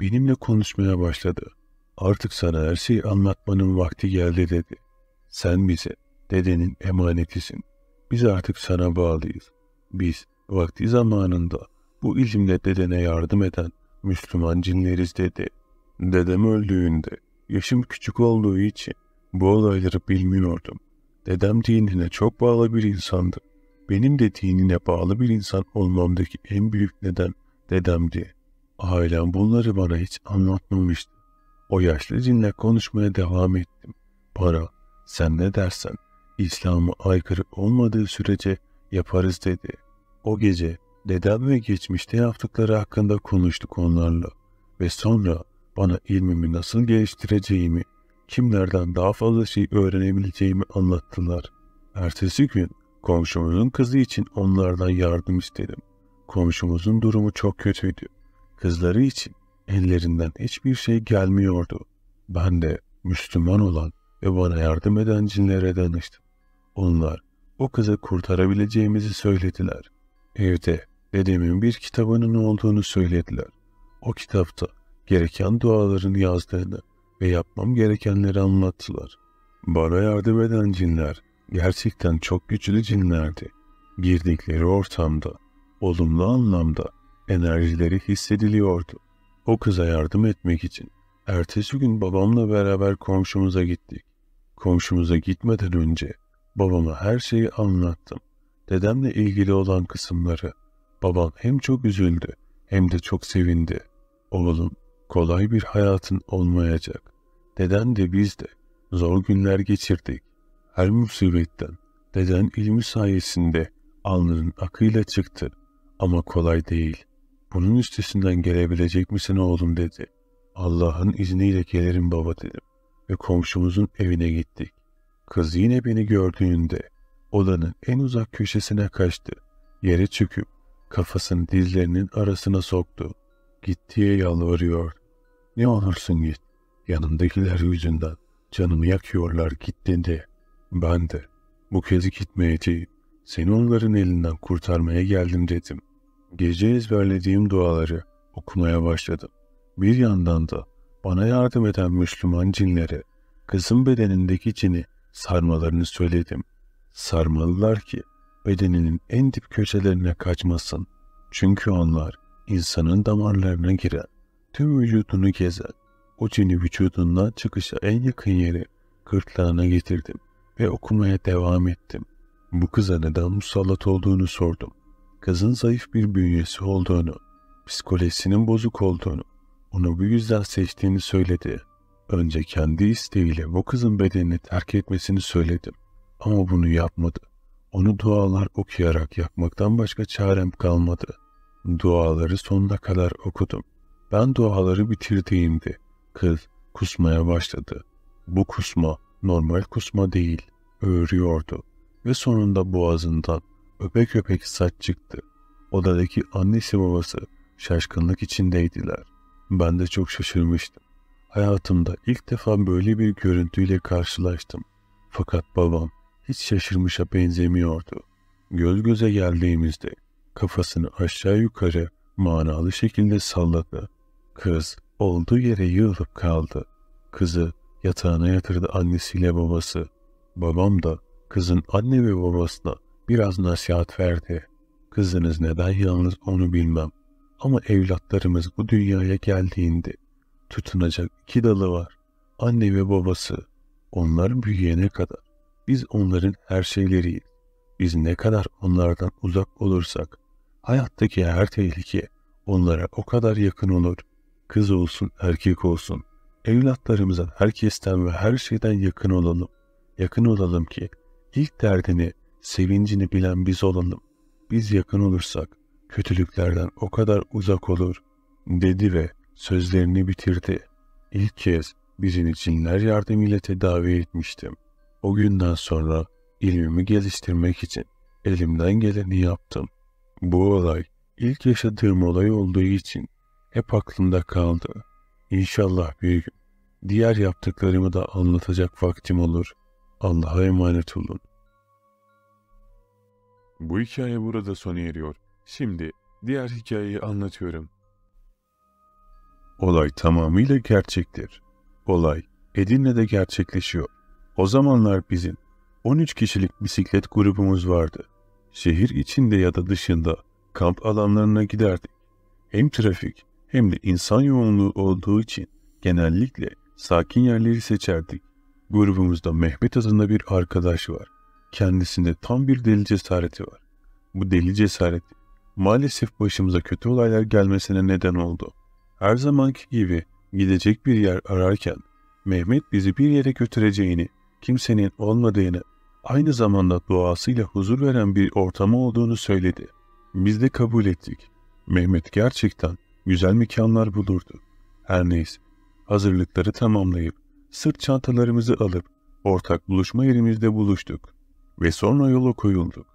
Benimle konuşmaya başladı. Artık sana her şeyi anlatmanın vakti geldi dedi. Sen bize dedenin emanetisin. Biz artık sana bağlıyız. Biz vakti zamanında bu ilimle dedene yardım eden Müslüman cinleriz dedi. Dedem öldüğünde yaşım küçük olduğu için bu olayları bilmiyordum. Dedem dinine çok bağlı bir insandı. Benim de dinine bağlı bir insan olmamdaki en büyük neden dedemdi. Ailem bunları bana hiç anlatmamıştı. O yaşlı cinle konuşmaya devam ettim. Para, sen ne dersen, İslam'a aykırı olmadığı sürece yaparız dedi. O gece dedem ve geçmişte yaptıkları hakkında konuştuk onlarla ve sonra bana ilmimi nasıl geliştireceğimi, kimlerden daha fazla şey öğrenebileceğimi anlattılar. Ertesi gün komşumuzun kızı için onlardan yardım istedim. Komşumuzun durumu çok kötüydü. Kızları için Ellerinden hiçbir şey gelmiyordu. Ben de Müslüman olan ve bana yardım eden cinlere danıştım. Onlar o kızı kurtarabileceğimizi söylediler. Evde dedemin bir kitabının olduğunu söylediler. O kitapta gereken duaların yazdığını ve yapmam gerekenleri anlattılar. Bana yardım eden cinler gerçekten çok güçlü cinlerdi. Girdikleri ortamda olumlu anlamda enerjileri hissediliyordu. O kıza yardım etmek için ertesi gün babamla beraber komşumuza gittik. Komşumuza gitmeden önce babama her şeyi anlattım. Dedemle ilgili olan kısımları. Babam hem çok üzüldü hem de çok sevindi. Oğlum kolay bir hayatın olmayacak. Deden de biz de zor günler geçirdik. Her musibetten deden ilmi sayesinde alnının akıyla çıktı ama kolay değil.'' Bunun üstesinden gelebilecek misin oğlum dedi. Allah'ın izniyle gelirim baba dedim ve komşumuzun evine gittik. Kız yine beni gördüğünde odanın en uzak köşesine kaçtı. Yere çöküp kafasını dizlerinin arasına soktu. Gittiye yalvarıyor. Ne olursun git. Yanımdakiler yüzünden canımı yakıyorlar git dedi. Ben de bu kez gitmeyeceğim. Seni onların elinden kurtarmaya geldim dedim. Gece ezberlediğim duaları okumaya başladım. Bir yandan da bana yardım eden Müslüman cinlere kızım bedenindeki cini sarmalarını söyledim. Sarmalılar ki bedeninin en dip köşelerine kaçmasın. Çünkü onlar insanın damarlarına giren, tüm vücudunu gezen, o cini vücudundan çıkışa en yakın yeri gırtlağına getirdim ve okumaya devam ettim. Bu kıza neden musallat olduğunu sordum kızın zayıf bir bünyesi olduğunu, psikolojisinin bozuk olduğunu, onu bu yüzden seçtiğini söyledi. Önce kendi isteğiyle bu kızın bedenini terk etmesini söyledim. Ama bunu yapmadı. Onu dualar okuyarak yapmaktan başka çarem kalmadı. Duaları sonuna kadar okudum. Ben duaları bitirdiğimde kız kusmaya başladı. Bu kusma normal kusma değil, öğürüyordu ve sonunda boğazından öpek öpek saç çıktı. Odadaki annesi babası şaşkınlık içindeydiler. Ben de çok şaşırmıştım. Hayatımda ilk defa böyle bir görüntüyle karşılaştım. Fakat babam hiç şaşırmışa benzemiyordu. Göz göze geldiğimizde kafasını aşağı yukarı manalı şekilde salladı. Kız olduğu yere yığılıp kaldı. Kızı yatağına yatırdı annesiyle babası. Babam da kızın anne ve babasına Biraz nasihat verdi. Kızınız neden yalnız onu bilmem. Ama evlatlarımız bu dünyaya geldiğinde tutunacak iki dalı var. Anne ve babası. Onlar büyüyene kadar. Biz onların her şeyleriyiz. Biz ne kadar onlardan uzak olursak, hayattaki her tehlike onlara o kadar yakın olur. Kız olsun, erkek olsun. Evlatlarımıza herkesten ve her şeyden yakın olalım. Yakın olalım ki ilk derdini sevincini bilen biz olalım. Biz yakın olursak kötülüklerden o kadar uzak olur dedi ve sözlerini bitirdi. İlk kez bizim cinler yardımıyla tedavi etmiştim. O günden sonra ilmimi geliştirmek için elimden geleni yaptım. Bu olay ilk yaşadığım olay olduğu için hep aklımda kaldı. İnşallah bir gün diğer yaptıklarımı da anlatacak vaktim olur. Allah'a emanet olun. Bu hikaye burada sona eriyor. Şimdi diğer hikayeyi anlatıyorum. Olay tamamıyla gerçektir. Olay Edirne'de gerçekleşiyor. O zamanlar bizim 13 kişilik bisiklet grubumuz vardı. Şehir içinde ya da dışında kamp alanlarına giderdik. Hem trafik hem de insan yoğunluğu olduğu için genellikle sakin yerleri seçerdik. Grubumuzda Mehmet adında bir arkadaş var kendisinde tam bir deli cesareti var. Bu deli cesaret maalesef başımıza kötü olaylar gelmesine neden oldu. Her zamanki gibi gidecek bir yer ararken Mehmet bizi bir yere götüreceğini, kimsenin olmadığını, aynı zamanda doğasıyla huzur veren bir ortamı olduğunu söyledi. Biz de kabul ettik. Mehmet gerçekten güzel mekanlar bulurdu. Her neyse, hazırlıkları tamamlayıp sırt çantalarımızı alıp ortak buluşma yerimizde buluştuk ve sonra yola koyulduk.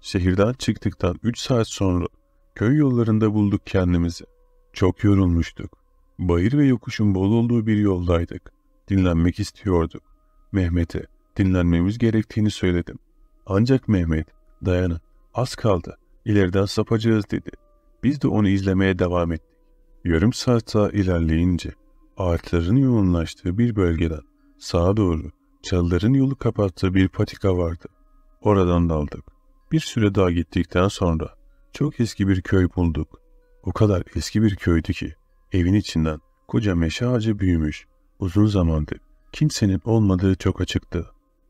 Şehirden çıktıktan 3 saat sonra köy yollarında bulduk kendimizi. Çok yorulmuştuk. Bayır ve yokuşun bol olduğu bir yoldaydık. Dinlenmek istiyorduk. Mehmet'e dinlenmemiz gerektiğini söyledim. Ancak Mehmet, dayana az kaldı, ileriden sapacağız dedi. Biz de onu izlemeye devam ettik. Yarım saat daha ilerleyince ağaçların yoğunlaştığı bir bölgeden sağa doğru çalıların yolu kapattığı bir patika vardı. Oradan daldık. Bir süre daha gittikten sonra çok eski bir köy bulduk. O kadar eski bir köydü ki evin içinden koca meşe ağacı büyümüş. Uzun zamandır kimsenin olmadığı çok açıktı.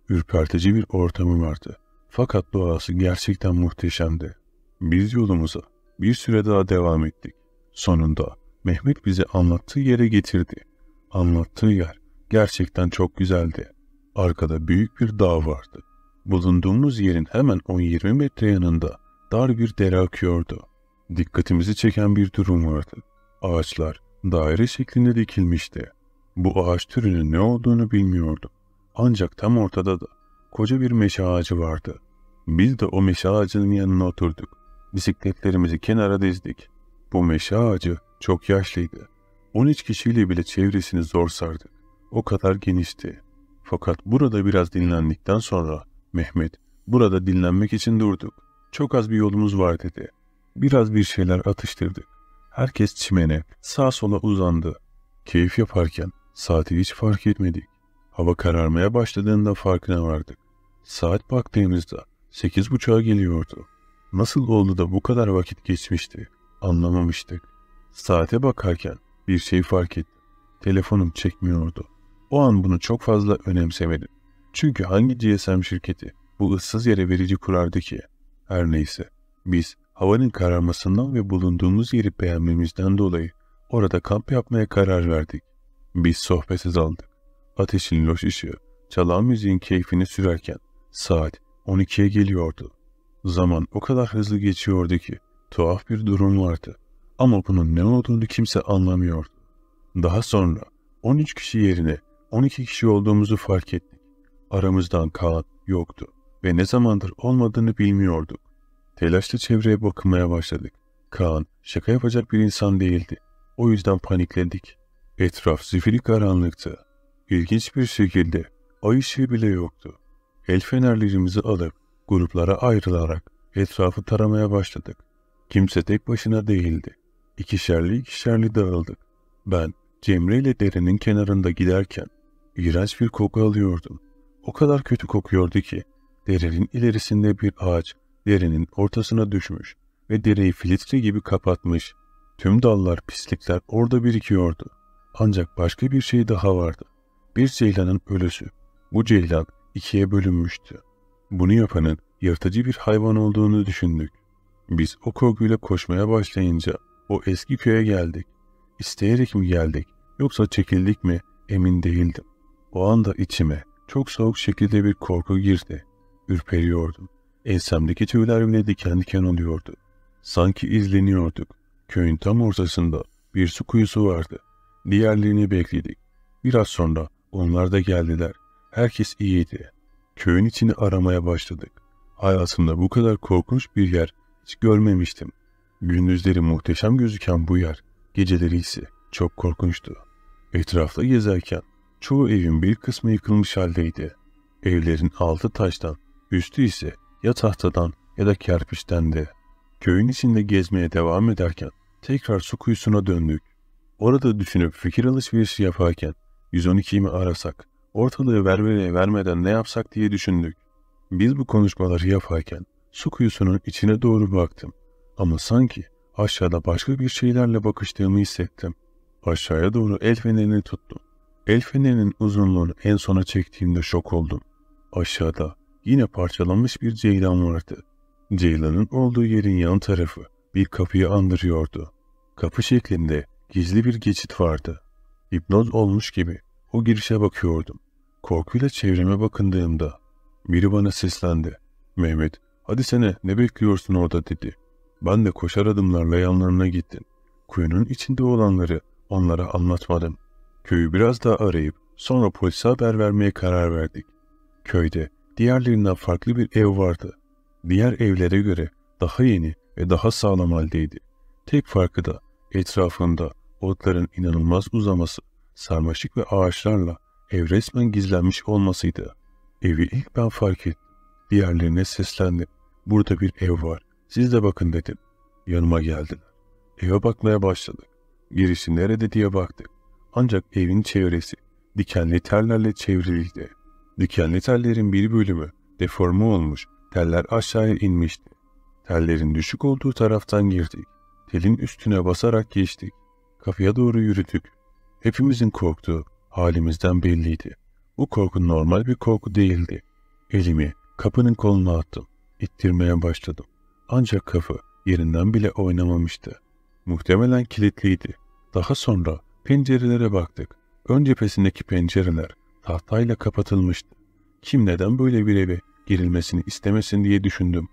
Ürpertici bir ortamı vardı. Fakat doğası gerçekten muhteşemdi. Biz yolumuza bir süre daha devam ettik. Sonunda Mehmet bizi anlattığı yere getirdi. Anlattığı yer gerçekten çok güzeldi. Arkada büyük bir dağ vardı. Bulunduğumuz yerin hemen 10-20 metre yanında dar bir dere akıyordu. Dikkatimizi çeken bir durum vardı. Ağaçlar daire şeklinde dikilmişti. Bu ağaç türünün ne olduğunu bilmiyordum. Ancak tam ortada da koca bir meşe ağacı vardı. Biz de o meşe ağacının yanına oturduk. Bisikletlerimizi kenara dizdik. Bu meşe ağacı çok yaşlıydı. 13 kişiyle bile çevresini zor sardık. O kadar genişti. Fakat burada biraz dinlendikten sonra Mehmet, burada dinlenmek için durduk. Çok az bir yolumuz var dedi. Biraz bir şeyler atıştırdık. Herkes çimene, sağa sola uzandı. Keyif yaparken saati hiç fark etmedik. Hava kararmaya başladığında farkına vardık. Saat baktığımızda sekiz buçuğa geliyordu. Nasıl oldu da bu kadar vakit geçmişti anlamamıştık. Saate bakarken bir şey fark ettim. Telefonum çekmiyordu. O an bunu çok fazla önemsemedim. Çünkü hangi GSM şirketi bu ıssız yere verici kurardı ki? Her neyse, biz havanın kararmasından ve bulunduğumuz yeri beğenmemizden dolayı orada kamp yapmaya karar verdik. Biz sohbetsiz aldık. Ateşin loş ışığı, çalan müziğin keyfini sürerken saat 12'ye geliyordu. Zaman o kadar hızlı geçiyordu ki tuhaf bir durum vardı. Ama bunun ne olduğunu kimse anlamıyordu. Daha sonra 13 kişi yerine 12 kişi olduğumuzu fark ettik. Aramızdan Kaan yoktu ve ne zamandır olmadığını bilmiyorduk. Telaşla çevreye bakınmaya başladık. Kaan şaka yapacak bir insan değildi. O yüzden panikledik. Etraf zifiri karanlıktı. İlginç bir şekilde ay ışığı bile yoktu. El fenerlerimizi alıp gruplara ayrılarak etrafı taramaya başladık. Kimse tek başına değildi. İkişerli ikişerli dağıldık. Ben Cemre ile derenin kenarında giderken iğrenç bir koku alıyordum. O kadar kötü kokuyordu ki derenin ilerisinde bir ağaç derenin ortasına düşmüş ve dereyi filtre gibi kapatmış. Tüm dallar pislikler orada birikiyordu. Ancak başka bir şey daha vardı. Bir ceylanın ölüsü. Bu ceylan ikiye bölünmüştü. Bunu yapanın yırtıcı bir hayvan olduğunu düşündük. Biz o korkuyla koşmaya başlayınca o eski köye geldik. İsteyerek mi geldik yoksa çekildik mi emin değildim. O anda içime çok soğuk şekilde bir korku girdi. Ürperiyordum. Ensemdeki tüyler bile diken diken oluyordu. Sanki izleniyorduk. Köyün tam ortasında bir su kuyusu vardı. Diğerlerini bekledik. Biraz sonra onlar da geldiler. Herkes iyiydi. Köyün içini aramaya başladık. Hayatımda bu kadar korkunç bir yer hiç görmemiştim. Gündüzleri muhteşem gözüken bu yer, geceleri ise çok korkunçtu. Etrafta gezerken Çoğu evin bir kısmı yıkılmış haldeydi. Evlerin altı taştan, üstü ise ya tahtadan ya da kerpiçtendi. Köyün içinde gezmeye devam ederken tekrar su kuyusuna döndük. Orada düşünüp fikir alışverişi yaparken 112'yi mi arasak, ortalığı vermeye vermeden ne yapsak diye düşündük. Biz bu konuşmaları yaparken su kuyusunun içine doğru baktım. Ama sanki aşağıda başka bir şeylerle bakıştığımı hissettim. Aşağıya doğru el fenerini tuttum. El fenerinin uzunluğunu en sona çektiğimde şok oldum. Aşağıda yine parçalanmış bir ceylan vardı. Ceylanın olduğu yerin yan tarafı bir kapıyı andırıyordu. Kapı şeklinde gizli bir geçit vardı. Hipnoz olmuş gibi o girişe bakıyordum. Korkuyla çevreme bakındığımda biri bana seslendi. Mehmet hadi sene ne bekliyorsun orada dedi. Ben de koşar adımlarla yanlarına gittim. Kuyunun içinde olanları onlara anlatmadım.'' Köyü biraz daha arayıp sonra polise haber vermeye karar verdik. Köyde diğerlerinden farklı bir ev vardı. Diğer evlere göre daha yeni ve daha sağlam haldeydi. Tek farkı da etrafında otların inanılmaz uzaması, sarmaşık ve ağaçlarla ev resmen gizlenmiş olmasıydı. Evi ilk ben fark ettim. Diğerlerine seslendim. Burada bir ev var. Siz de bakın dedim. Yanıma geldiler. Eve bakmaya başladık. Girişi nerede diye baktık. Ancak evin çevresi dikenli tellerle çevriliydi. Dikenli tellerin bir bölümü deforme olmuş, teller aşağıya inmişti. Tellerin düşük olduğu taraftan girdik. Telin üstüne basarak geçtik. Kapıya doğru yürüdük. Hepimizin korktuğu halimizden belliydi. Bu korku normal bir korku değildi. Elimi kapının koluna attım. İttirmeye başladım. Ancak kapı yerinden bile oynamamıştı. Muhtemelen kilitliydi. Daha sonra Pencerelere baktık. Ön cephesindeki pencereler tahtayla kapatılmıştı. Kim neden böyle bir eve girilmesini istemesin diye düşündüm.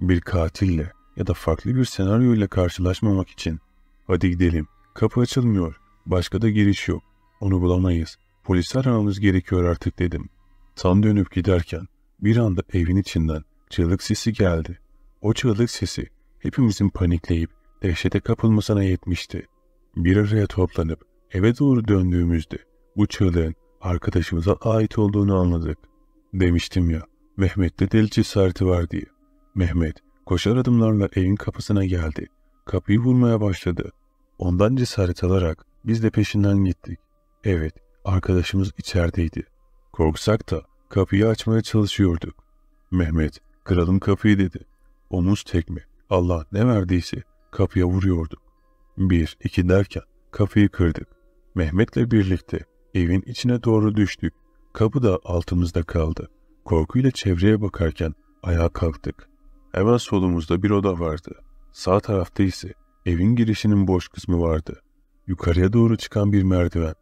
Bir katille ya da farklı bir senaryo ile karşılaşmamak için. Hadi gidelim. Kapı açılmıyor. Başka da giriş yok. Onu bulamayız. Polisi aramamız gerekiyor artık dedim. Tam dönüp giderken bir anda evin içinden çığlık sesi geldi. O çığlık sesi hepimizin panikleyip dehşete kapılmasına yetmişti. Bir araya toplanıp Eve doğru döndüğümüzde bu çığlığın arkadaşımıza ait olduğunu anladık. Demiştim ya, Mehmet'te deli cesareti var diye. Mehmet koşar adımlarla evin kapısına geldi. Kapıyı vurmaya başladı. Ondan cesaret alarak biz de peşinden gittik. Evet, arkadaşımız içerideydi. Korksak da kapıyı açmaya çalışıyorduk. Mehmet, kıralım kapıyı dedi. Omuz tekme, Allah ne verdiyse kapıya vuruyorduk. Bir, iki derken kapıyı kırdık. Mehmet'le birlikte evin içine doğru düştük. Kapı da altımızda kaldı. Korkuyla çevreye bakarken ayağa kalktık. Hemen solumuzda bir oda vardı. Sağ tarafta ise evin girişinin boş kısmı vardı. Yukarıya doğru çıkan bir merdiven.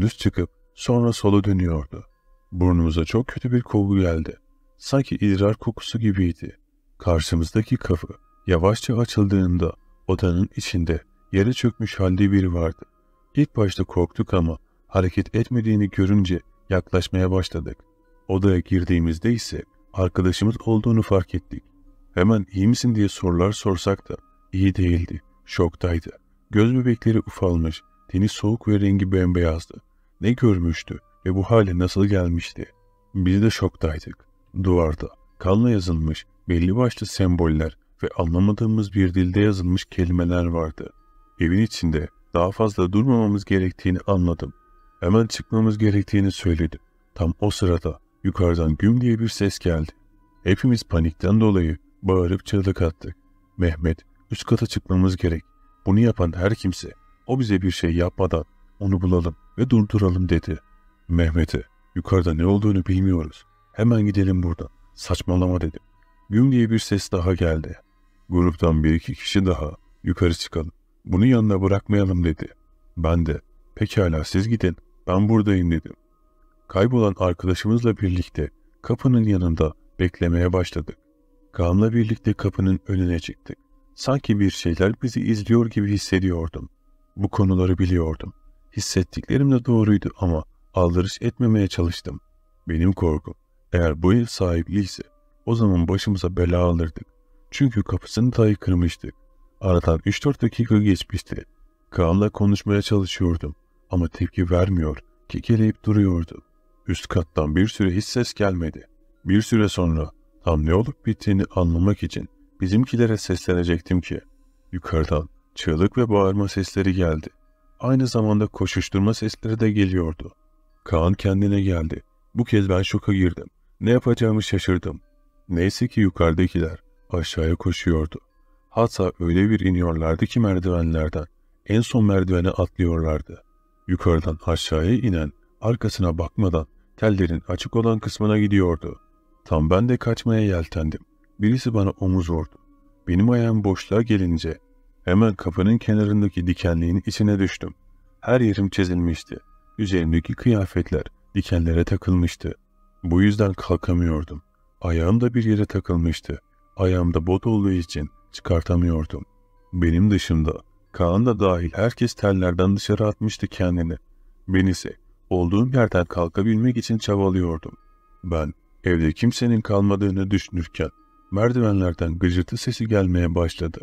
Düz çıkıp sonra sola dönüyordu. Burnumuza çok kötü bir koku geldi. Sanki idrar kokusu gibiydi. Karşımızdaki kapı yavaşça açıldığında odanın içinde yere çökmüş halde biri vardı. İlk başta korktuk ama hareket etmediğini görünce yaklaşmaya başladık. Odaya girdiğimizde ise arkadaşımız olduğunu fark ettik. Hemen iyi misin diye sorular sorsak da iyi değildi, şoktaydı. Göz bebekleri ufalmış, teni soğuk ve rengi bembeyazdı. Ne görmüştü ve bu hale nasıl gelmişti? Biz de şoktaydık. Duvarda kanla yazılmış belli başlı semboller ve anlamadığımız bir dilde yazılmış kelimeler vardı. Evin içinde daha fazla durmamamız gerektiğini anladım. Hemen çıkmamız gerektiğini söyledim. Tam o sırada yukarıdan güm diye bir ses geldi. Hepimiz panikten dolayı bağırıp çığlık attık. Mehmet, üst kata çıkmamız gerek. Bunu yapan her kimse, o bize bir şey yapmadan onu bulalım ve durduralım dedi. Mehmet'e, yukarıda ne olduğunu bilmiyoruz. Hemen gidelim buradan. Saçmalama dedim. Güm diye bir ses daha geldi. Gruptan bir iki kişi daha yukarı çıkalım. Bunu yanına bırakmayalım dedi. Ben de pekala siz gidin ben buradayım dedim. Kaybolan arkadaşımızla birlikte kapının yanında beklemeye başladık. Kaan'la birlikte kapının önüne çıktık. Sanki bir şeyler bizi izliyor gibi hissediyordum. Bu konuları biliyordum. Hissettiklerim de doğruydu ama aldırış etmemeye çalıştım. Benim korkum eğer bu ev sahibi o zaman başımıza bela alırdık. Çünkü kapısını dahi kırmıştık. Aradan 3-4 dakika geçmişti. Kaan'la konuşmaya çalışıyordum ama tepki vermiyor, kekeleyip duruyordu. Üst kattan bir süre hiç ses gelmedi. Bir süre sonra tam ne olup bittiğini anlamak için bizimkilere seslenecektim ki. Yukarıdan çığlık ve bağırma sesleri geldi. Aynı zamanda koşuşturma sesleri de geliyordu. Kaan kendine geldi. Bu kez ben şoka girdim. Ne yapacağımı şaşırdım. Neyse ki yukarıdakiler aşağıya koşuyordu. Hatta öyle bir iniyorlardı ki merdivenlerden. En son merdivene atlıyorlardı. Yukarıdan aşağıya inen, arkasına bakmadan tellerin açık olan kısmına gidiyordu. Tam ben de kaçmaya yeltendim. Birisi bana omuz vurdu. Benim ayağım boşluğa gelince hemen kapının kenarındaki dikenliğin içine düştüm. Her yerim çizilmişti. Üzerimdeki kıyafetler dikenlere takılmıştı. Bu yüzden kalkamıyordum. Ayağım da bir yere takılmıştı. Ayağımda bot olduğu için çıkartamıyordum. Benim dışımda, Kaan da dahil herkes tellerden dışarı atmıştı kendini. Ben ise olduğum yerden kalkabilmek için çabalıyordum. Ben evde kimsenin kalmadığını düşünürken merdivenlerden gıcırtı sesi gelmeye başladı.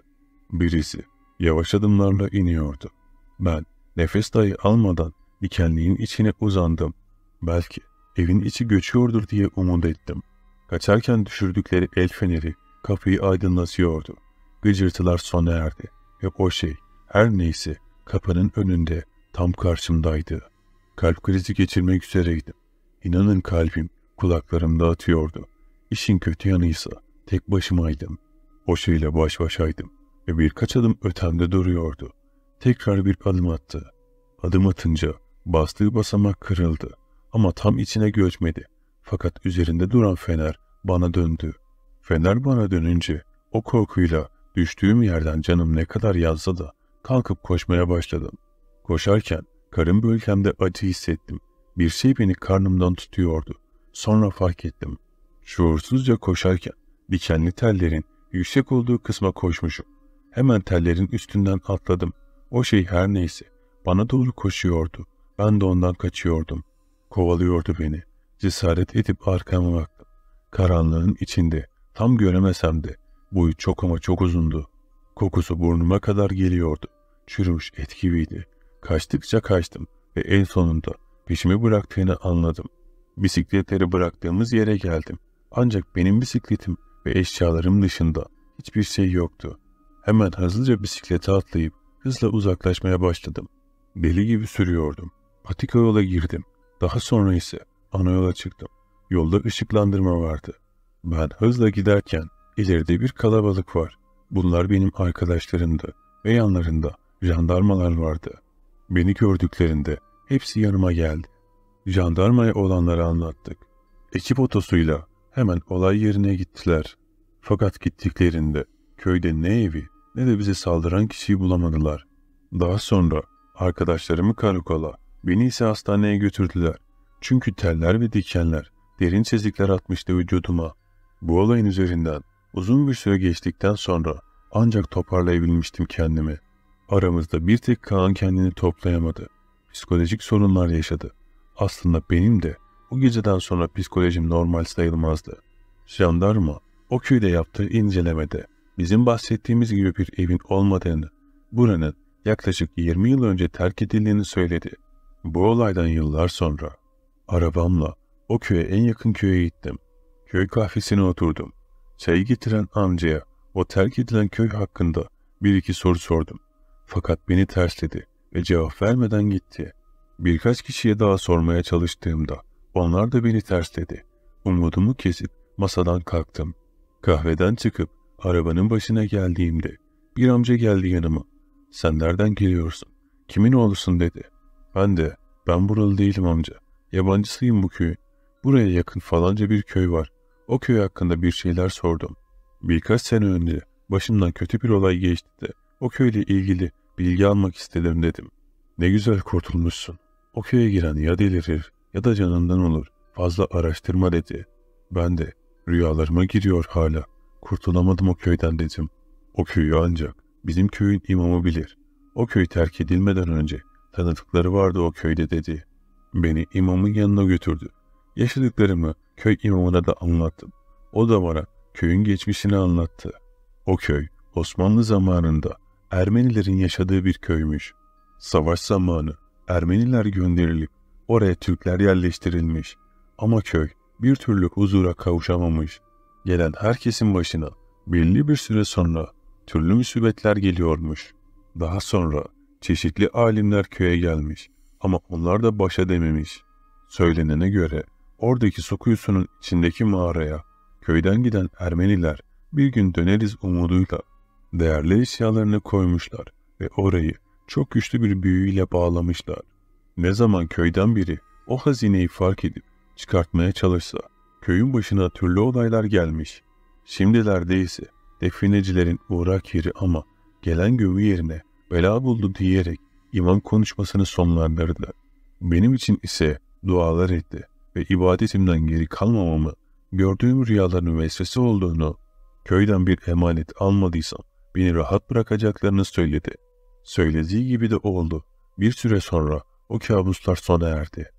Birisi yavaş adımlarla iniyordu. Ben nefes dahi almadan dikenliğin içine uzandım. Belki evin içi göçüyordur diye umut ettim. Kaçarken düşürdükleri el feneri kapıyı aydınlatıyordu. Gıcırtılar sona erdi ve o şey her neyse kapının önünde tam karşımdaydı. Kalp krizi geçirmek üzereydim. İnanın kalbim kulaklarımda atıyordu. İşin kötü yanıysa tek başımaydım. O şeyle baş başaydım ve birkaç adım ötemde duruyordu. Tekrar bir adım attı. Adım atınca bastığı basamak kırıldı ama tam içine göçmedi. Fakat üzerinde duran fener bana döndü. Fener bana dönünce o korkuyla Düştüğüm yerden canım ne kadar yazsa da kalkıp koşmaya başladım. Koşarken karın bölgemde acı hissettim. Bir şey beni karnımdan tutuyordu. Sonra fark ettim. Şuursuzca koşarken dikenli tellerin yüksek olduğu kısma koşmuşum. Hemen tellerin üstünden atladım. O şey her neyse bana doğru koşuyordu. Ben de ondan kaçıyordum. Kovalıyordu beni. Cesaret edip arkama baktım. Karanlığın içinde tam göremesem de Boyu çok ama çok uzundu. Kokusu burnuma kadar geliyordu. Çürümüş et gibiydi. Kaçtıkça kaçtım ve en sonunda peşimi bıraktığını anladım. Bisikletleri bıraktığımız yere geldim. Ancak benim bisikletim ve eşyalarım dışında hiçbir şey yoktu. Hemen hızlıca bisiklete atlayıp hızla uzaklaşmaya başladım. Deli gibi sürüyordum. Patika yola girdim. Daha sonra ise ana yola çıktım. Yolda ışıklandırma vardı. Ben hızla giderken İleride bir kalabalık var. Bunlar benim arkadaşlarımdı ve yanlarında jandarmalar vardı. Beni gördüklerinde hepsi yanıma geldi. Jandarmaya olanları anlattık. Ekip otosuyla hemen olay yerine gittiler. Fakat gittiklerinde köyde ne evi ne de bize saldıran kişiyi bulamadılar. Daha sonra arkadaşlarımı karakola, beni ise hastaneye götürdüler. Çünkü teller ve dikenler derin çizikler atmıştı vücuduma. Bu olayın üzerinden Uzun bir süre geçtikten sonra ancak toparlayabilmiştim kendimi. Aramızda bir tek Kaan kendini toplayamadı. Psikolojik sorunlar yaşadı. Aslında benim de bu geceden sonra psikolojim normal sayılmazdı. Jandarma o köyde yaptığı incelemede bizim bahsettiğimiz gibi bir evin olmadığını, buranın yaklaşık 20 yıl önce terk edildiğini söyledi. Bu olaydan yıllar sonra arabamla o köye en yakın köye gittim. Köy kahvesine oturdum. Çayı getiren amcaya o terk edilen köy hakkında bir iki soru sordum. Fakat beni tersledi ve cevap vermeden gitti. Birkaç kişiye daha sormaya çalıştığımda onlar da beni tersledi. Umudumu kesip masadan kalktım. Kahveden çıkıp arabanın başına geldiğimde bir amca geldi yanıma. Sen nereden geliyorsun? Kimin oğlusun dedi. Ben de ben buralı değilim amca. Yabancısıyım bu köyün. Buraya yakın falanca bir köy var. O köy hakkında bir şeyler sordum. Birkaç sene önce başımdan kötü bir olay geçti de o köyle ilgili bilgi almak istedim dedim. Ne güzel kurtulmuşsun. O köye giren ya delirir ya da canından olur. Fazla araştırma dedi. Ben de rüyalarıma giriyor hala. Kurtulamadım o köyden dedim. O köyü ancak bizim köyün imamı bilir. O köy terk edilmeden önce tanıdıkları vardı o köyde dedi. Beni imamın yanına götürdü. Yaşadıklarımı köy imamına da anlattım. O da bana köyün geçmişini anlattı. O köy Osmanlı zamanında Ermenilerin yaşadığı bir köymüş. Savaş zamanı Ermeniler gönderilip oraya Türkler yerleştirilmiş. Ama köy bir türlü huzura kavuşamamış. Gelen herkesin başına belli bir süre sonra türlü müsibetler geliyormuş. Daha sonra çeşitli alimler köye gelmiş ama onlar da başa dememiş. Söylenene göre Oradaki Sokuyusu'nun içindeki mağaraya köyden giden Ermeniler bir gün döneriz umuduyla değerli eşyalarını koymuşlar ve orayı çok güçlü bir büyüyle bağlamışlar. Ne zaman köyden biri o hazineyi fark edip çıkartmaya çalışsa köyün başına türlü olaylar gelmiş. Şimdilerde ise definecilerin uğrak yeri ama gelen gövü yerine bela buldu diyerek imam konuşmasını sonlandırdı. Benim için ise dualar etti ve ibadetimden geri kalmamamı, gördüğüm rüyaların vesvese olduğunu, köyden bir emanet almadıysam beni rahat bırakacaklarını söyledi. Söylediği gibi de oldu. Bir süre sonra o kabuslar sona erdi.''